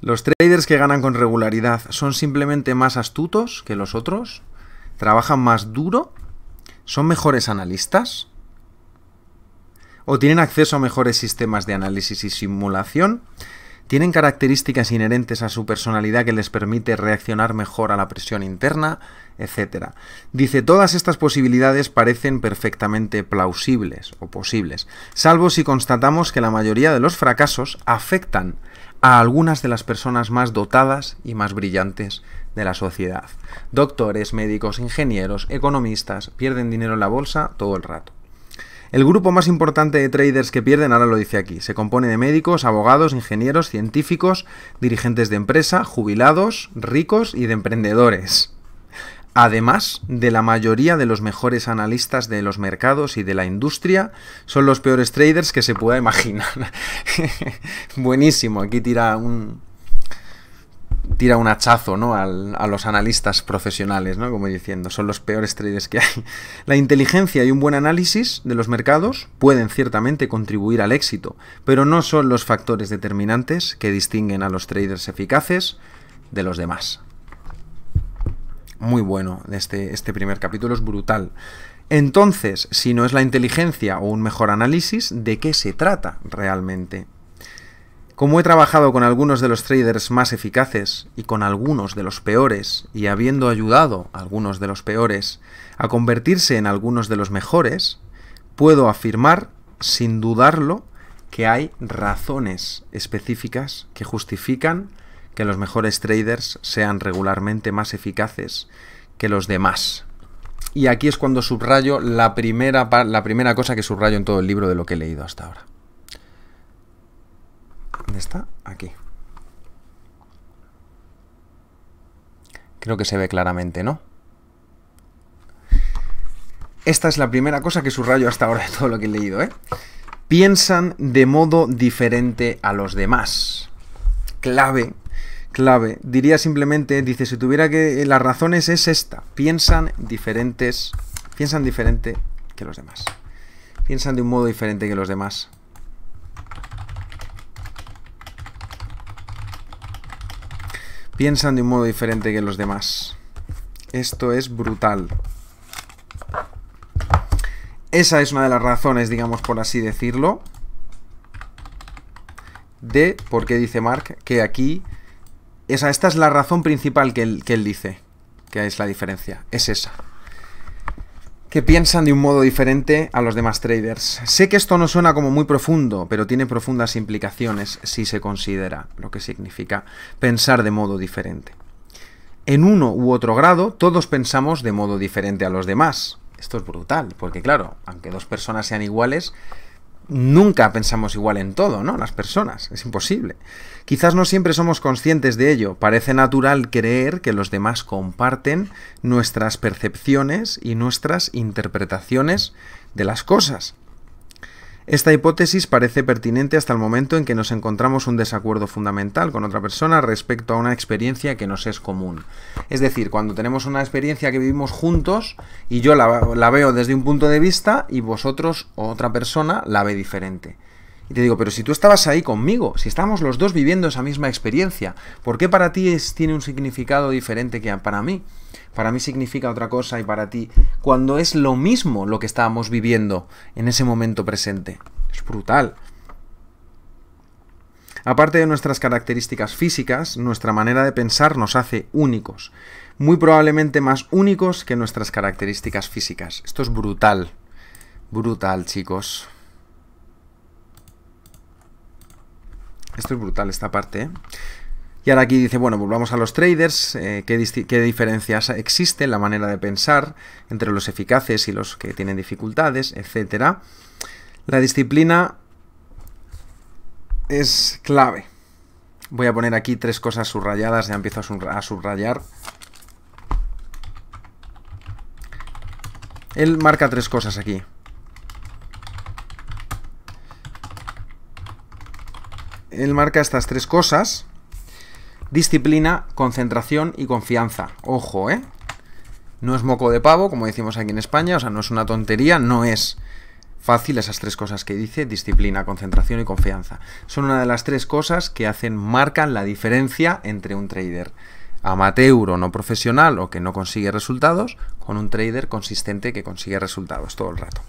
[SPEAKER 1] ¿Los traders que ganan con regularidad son simplemente más astutos que los otros? ¿Trabajan más duro? ¿Son mejores analistas? ¿O tienen acceso a mejores sistemas de análisis y simulación? Tienen características inherentes a su personalidad que les permite reaccionar mejor a la presión interna, etc. Dice, todas estas posibilidades parecen perfectamente plausibles o posibles, salvo si constatamos que la mayoría de los fracasos afectan a algunas de las personas más dotadas y más brillantes de la sociedad. Doctores, médicos, ingenieros, economistas pierden dinero en la bolsa todo el rato. El grupo más importante de traders que pierden, ahora lo dice aquí, se compone de médicos, abogados, ingenieros, científicos, dirigentes de empresa, jubilados, ricos y de emprendedores. Además de la mayoría de los mejores analistas de los mercados y de la industria, son los peores traders que se pueda imaginar. (laughs) Buenísimo, aquí tira un, tira un hachazo ¿no? a los analistas profesionales, ¿no? como diciendo, son los peores traders que hay. (laughs) La inteligencia y un buen análisis de los mercados pueden ciertamente contribuir al éxito, pero no son los factores determinantes que distinguen a los traders eficaces de los demás. Muy bueno, este, este primer capítulo es brutal. Entonces, si no es la inteligencia o un mejor análisis, ¿de qué se trata realmente? Como he trabajado con algunos de los traders más eficaces y con algunos de los peores, y habiendo ayudado a algunos de los peores a convertirse en algunos de los mejores, puedo afirmar, sin dudarlo, que hay razones específicas que justifican que los mejores traders sean regularmente más eficaces que los demás. Y aquí es cuando subrayo la primera, la primera cosa que subrayo en todo el libro de lo que he leído hasta ahora. ¿Dónde está? Aquí. Creo que se ve claramente, ¿no? Esta es la primera cosa que subrayo hasta ahora de todo lo que he leído, ¿eh? Piensan de modo diferente a los demás. Clave, clave. Diría simplemente, dice, si tuviera que... Eh, las razones es esta. Piensan diferentes... Piensan diferente que los demás. Piensan de un modo diferente que los demás. piensan de un modo diferente que los demás. Esto es brutal. Esa es una de las razones, digamos, por así decirlo, de por qué dice Mark que aquí... Esa, esta es la razón principal que que él dice, que es la diferencia. Es esa que piensan de un modo diferente a los demás traders. Sé que esto no suena como muy profundo, pero tiene profundas implicaciones si se considera lo que significa pensar de modo diferente. En uno u otro grado, todos pensamos de modo diferente a los demás. Esto es brutal, porque claro, aunque dos personas sean iguales, nunca pensamos igual en todo, ¿no? Las personas, es imposible. Quizás no siempre somos conscientes de ello. Parece natural creer que los demás comparten nuestras percepciones y nuestras interpretaciones de las cosas. Esta hipótesis parece pertinente hasta el momento en que nos encontramos un desacuerdo fundamental con otra persona respecto a una experiencia que nos es común. Es decir, cuando tenemos una experiencia que vivimos juntos y yo la, veo desde un punto de vista y vosotros o otra persona la ve diferente. Y te digo, pero si tú estabas ahí conmigo, si estamos los dos viviendo esa misma experiencia, ¿por qué para ti tiene un significado diferente que para mí? para mí significa otra cosa y para ti, cuando es lo mismo lo que estábamos viviendo en ese momento presente. Es brutal. Aparte de nuestras características físicas, nuestra manera de pensar nos hace únicos, muy probablemente más únicos que nuestras características físicas. Esto es brutal, brutal chicos. Esto es brutal esta parte. ¿eh? Y ahora aquí dice, bueno, volvamos a los traders, eh, ¿qué, diferencias existen, la manera de pensar entre los eficaces y los que tienen dificultades, etcétera. La disciplina es clave. Voy a poner aquí tres cosas subrayadas, ya empiezo a subrayar. Él marca tres cosas aquí. Él marca estas tres cosas Disciplina, concentración y confianza. Ojo, ¿eh? No es moco de pavo, como decimos aquí en España, o sea, no es una tontería, no es fácil esas tres cosas que dice, disciplina, concentración y confianza. Son una de las tres cosas que hacen, marcan la diferencia entre un trader amateur o no profesional o que no consigue resultados con un trader consistente que consigue resultados todo el rato.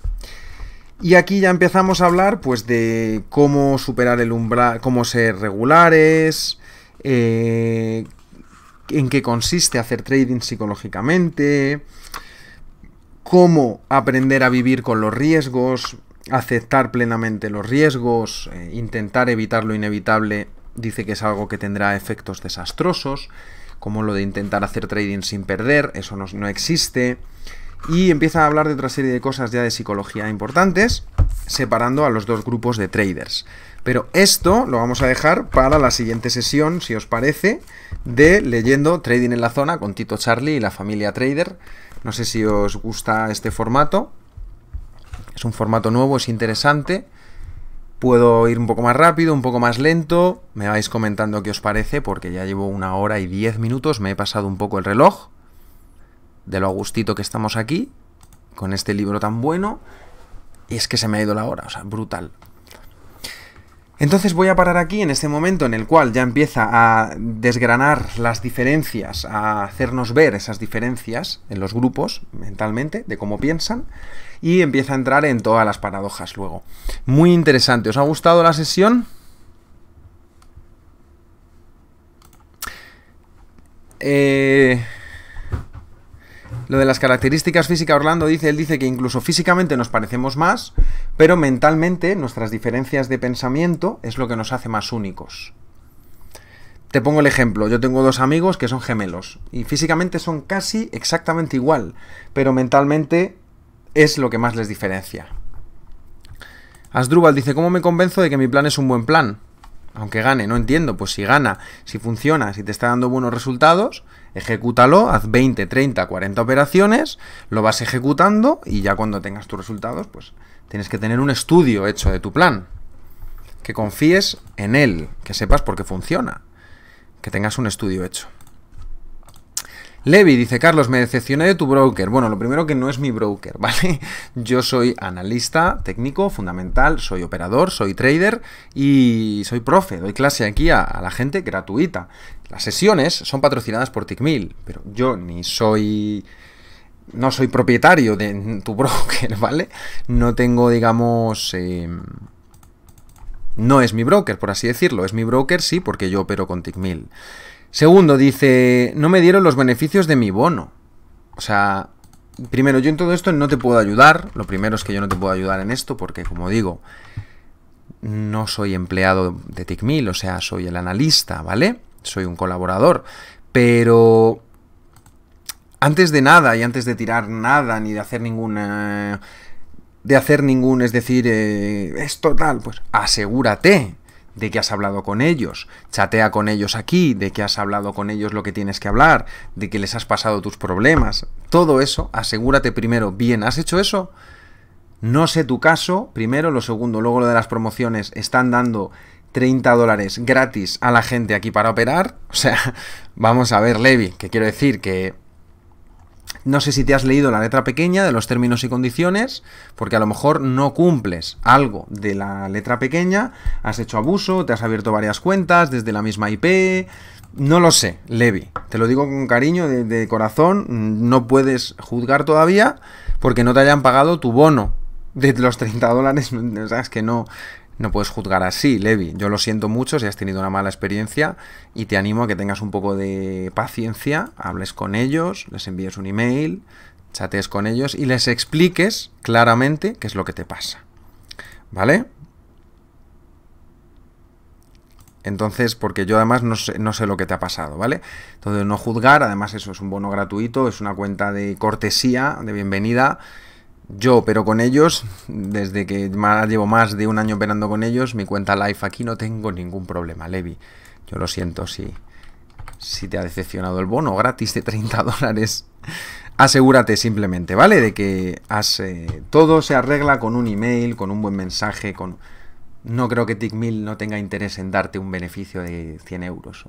[SPEAKER 1] Y aquí ya empezamos a hablar pues de cómo superar el umbral, cómo ser regulares, eh, en qué consiste hacer trading psicológicamente, cómo aprender a vivir con los riesgos, aceptar plenamente los riesgos, eh, intentar evitar lo inevitable, dice que es algo que tendrá efectos desastrosos, como lo de intentar hacer trading sin perder, eso no existe y empieza a hablar de otra serie de cosas ya de psicología importantes, separando a los dos grupos de traders. Pero esto lo vamos a dejar para la siguiente sesión, si os parece, de leyendo Trading en la Zona con Tito Charlie y la familia Trader. No sé si os gusta este formato. Es un formato nuevo, es interesante. Puedo ir un poco más rápido, un poco más lento. Me vais comentando qué os parece, porque ya llevo una hora y diez minutos, me he pasado un poco el reloj de lo a que estamos aquí, con este libro tan bueno, y es que se me ha ido la hora, o sea, brutal. Entonces voy a parar aquí en este momento en el cual ya empieza a desgranar las diferencias, a hacernos ver esas diferencias en los grupos mentalmente, de cómo piensan, y empieza a entrar en todas las paradojas luego. Muy interesante, ¿os ha gustado la sesión? Eh... Lo de las características físicas, Orlando dice, él dice que incluso físicamente nos parecemos más, pero mentalmente nuestras diferencias de pensamiento es lo que nos hace más únicos. Te pongo el ejemplo, yo tengo dos amigos que son gemelos y físicamente son casi exactamente igual, pero mentalmente es lo que más les diferencia. Asdrúbal dice, ¿cómo me convenzo de que mi plan es un buen plan? Aunque gane, no entiendo, pues si gana, si funciona, si te está dando buenos resultados, Ejecútalo, haz 20, 30, 40 operaciones, lo vas ejecutando y ya cuando tengas tus resultados, pues tienes que tener un estudio hecho de tu plan. Que confíes en él, que sepas por qué funciona, que tengas un estudio hecho. Levi dice, Carlos, me decepcioné de tu broker. Bueno, lo primero que no es mi broker, (laughs) ¿vale? Yo soy analista técnico fundamental, soy operador, soy trader y soy profe. Doy clase aquí a, la gente gratuita. Las sesiones son patrocinadas por Tickmill pero yo ni soy no soy propietario de tu broker, (laughs) ¿vale? No tengo, digamos... Em, no es mi broker, por así decirlo. Es mi broker, sí, porque yo opero con TICMIL. Segundo, dice, no me dieron los beneficios de mi bono. O sea, primero, yo en todo esto no te puedo ayudar. Lo primero es que yo no te puedo ayudar en esto porque, como digo, no soy empleado de TICMIL, o sea, soy el analista, ¿vale? Soy un colaborador. Pero antes de nada y antes de tirar nada ni de hacer ninguna... De hacer ningún, es decir, eh, esto tal, pues asegúrate de que has hablado con ellos, chatea con ellos aquí, de que has hablado con ellos lo que tienes que hablar, de que les has pasado tus problemas, todo eso, asegúrate primero, bien, ¿has hecho eso? No sé tu caso, primero, lo segundo, luego lo de las promociones, están dando 30 dólares gratis a la gente aquí para operar, o sea, (laughs) vamos a ver, Levi, que quiero decir que no sé si te has leído la letra pequeña de los términos y condiciones, porque a lo mejor no cumples algo de la letra pequeña, has hecho abuso, te has abierto varias cuentas desde la misma IP, no lo sé, Levi. Te lo digo con cariño, de, corazón, no puedes juzgar todavía porque no te hayan pagado tu bono de los 30 dólares, (laughs) o sea, que no, no puedes juzgar así, Levi. Yo lo siento mucho si has tenido una mala experiencia y te animo a que tengas un poco de paciencia, hables con ellos, les envíes un email, chatees con ellos y les expliques claramente qué es lo que te pasa. ¿Vale? Entonces, porque yo además no sé, lo que te ha pasado, ¿vale? Entonces, no juzgar, además eso es un bono gratuito, es una cuenta de cortesía, de bienvenida, yo pero con ellos, desde que llevo más de un año operando con ellos, mi cuenta live aquí no tengo ningún problema, Levi. Yo lo siento si, si te ha decepcionado el bono gratis de 30 (laughs) dólares. Asegúrate simplemente, ¿vale? De que eh, todo se arregla con un email, con un buen mensaje, con... No creo que TickMill no tenga interés en darte un beneficio de 100 euros.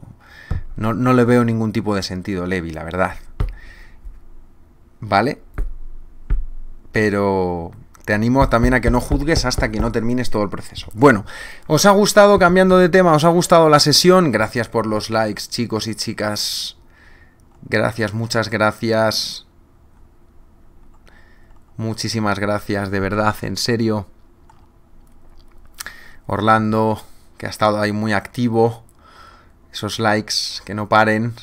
[SPEAKER 1] No, no le veo ningún tipo de sentido, Levi, la verdad. ¿Vale? pero te animo también a que no juzgues hasta que no termines todo el proceso. Bueno, ¿os ha gustado cambiando de tema? ¿Os ha gustado la sesión? Gracias por los likes, chicos y chicas. Gracias, muchas gracias. Muchísimas gracias, de verdad, en serio. Orlando, que ha estado ahí muy activo. Esos likes que no paren.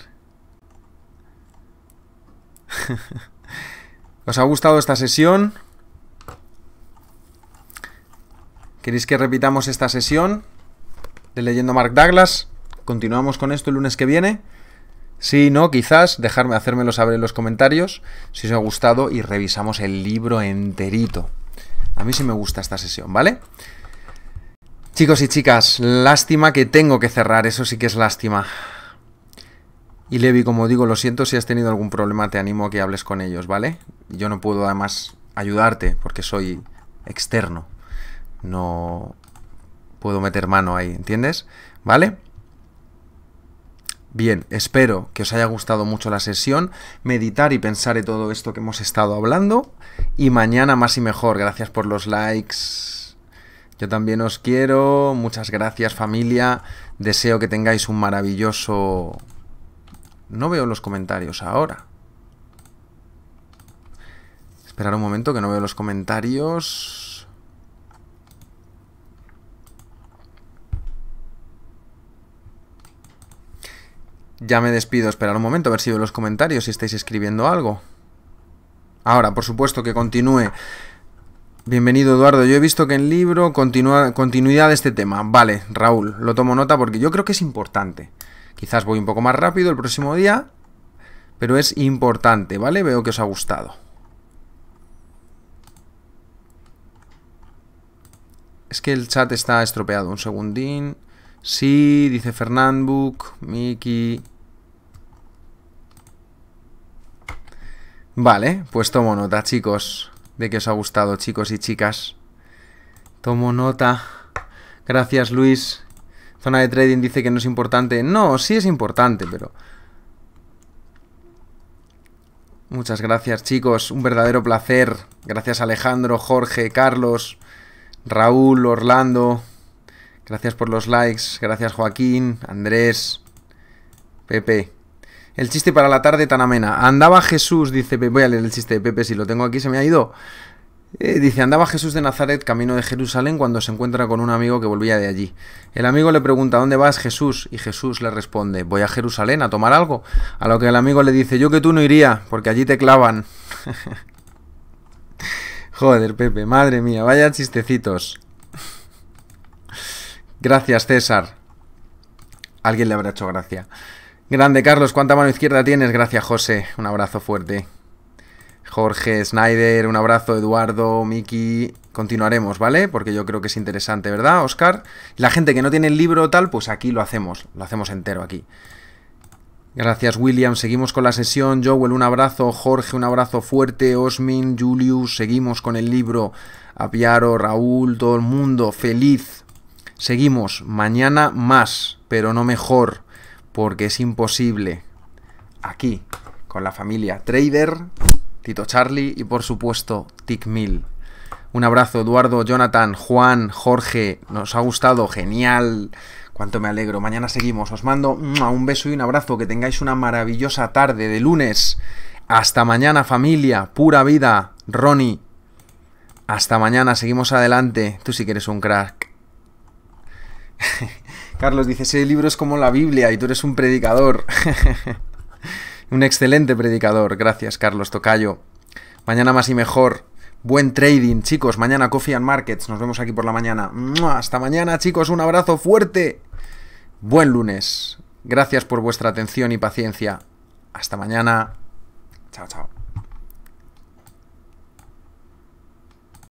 [SPEAKER 1] (laughs) ¿Os ha gustado esta sesión? ¿Queréis que repitamos esta sesión de Leyendo Mark Douglas? ¿Continuamos con esto el lunes que viene? Sí, no, quizás, dejarme hacérmelo saber en los comentarios si os ha gustado y revisamos el libro enterito. A mí sí me gusta esta sesión, ¿vale? Chicos y chicas, lástima que tengo que cerrar, eso sí que es lástima. Y Levi, como digo, lo siento si has tenido algún problema, te animo a que hables con ellos, ¿vale? yo no puedo además ayudarte porque soy externo. No puedo meter mano ahí, ¿entiendes? ¿Vale? Bien, espero que os haya gustado mucho la sesión, meditar y pensar en todo esto que hemos estado hablando y mañana más y mejor. Gracias por los likes. Yo también os quiero. Muchas gracias familia. Deseo que tengáis un maravilloso... No veo los comentarios ahora. Esperar un momento que no veo los comentarios. Ya me despido, esperar un momento, a ver si veo los comentarios, si estáis escribiendo algo. Ahora, por supuesto, que continúe. Bienvenido Eduardo, yo he visto que en libro continuidad de este tema. Vale, Raúl, lo tomo nota porque yo creo que es importante. Quizás voy un poco más rápido el próximo día, pero es importante, ¿vale? Veo que os ha gustado. Es que el chat está estropeado. Un segundín. Sí, dice Fernandbook, Miki. Vale, pues tomo nota, chicos, de que os ha gustado, chicos y chicas. Tomo nota. Gracias, Luis. Zona de trading dice que no es importante. No, sí es importante, pero... Muchas gracias, chicos. Un verdadero placer. Gracias, Alejandro, Jorge, Carlos, Raúl, Orlando, gracias por los likes, gracias Joaquín, Andrés, Pepe. El chiste para la tarde tan amena. Andaba Jesús, dice Pepe. Voy a leer el chiste de Pepe, si lo tengo aquí se me ha ido. Eh, dice, andaba Jesús de Nazaret camino de Jerusalén cuando se encuentra con un amigo que volvía de allí. El amigo le pregunta, ¿dónde vas Jesús? Y Jesús le responde, voy a Jerusalén a tomar algo. A lo que el amigo le dice, yo que tú no iría, porque allí te clavan. (laughs) Joder, Pepe, madre mía, vaya chistecitos. Gracias, César. Alguien le habrá hecho gracia. Grande, Carlos, ¿cuánta mano izquierda tienes? Gracias, José. Un abrazo fuerte. Jorge, Snyder, un abrazo, Eduardo, Miki. Continuaremos, ¿vale? Porque yo creo que es interesante, ¿verdad, Oscar? La gente que no tiene el libro tal, pues aquí lo hacemos, lo hacemos entero aquí. Gracias William, seguimos con la sesión. Joel, un abrazo. Jorge, un abrazo fuerte. Osmin, Julius, seguimos con el libro. Apiaro, Raúl, todo el mundo, feliz. Seguimos, mañana más, pero no mejor, porque es imposible. Aquí, con la familia Trader, Tito Charlie y por supuesto Tick Mill. Un abrazo, Eduardo, Jonathan, Juan, Jorge, nos ha gustado, genial. Cuánto me alegro. Mañana seguimos. Os mando un beso y un abrazo. Que tengáis una maravillosa tarde de lunes. Hasta mañana, familia. Pura vida. Ronnie. Hasta mañana. Seguimos adelante. Tú sí que eres un crack. (laughs) Carlos dice, ese libro es como la Biblia y tú eres un predicador. (laughs) un excelente predicador. Gracias, Carlos Tocayo. Mañana más y mejor. Buen trading, chicos. Mañana Coffee and Markets. Nos vemos aquí por la mañana. Hasta mañana, chicos. Un abrazo fuerte. Buen lunes. Gracias por vuestra atención y paciencia. Hasta mañana. Chao, chao.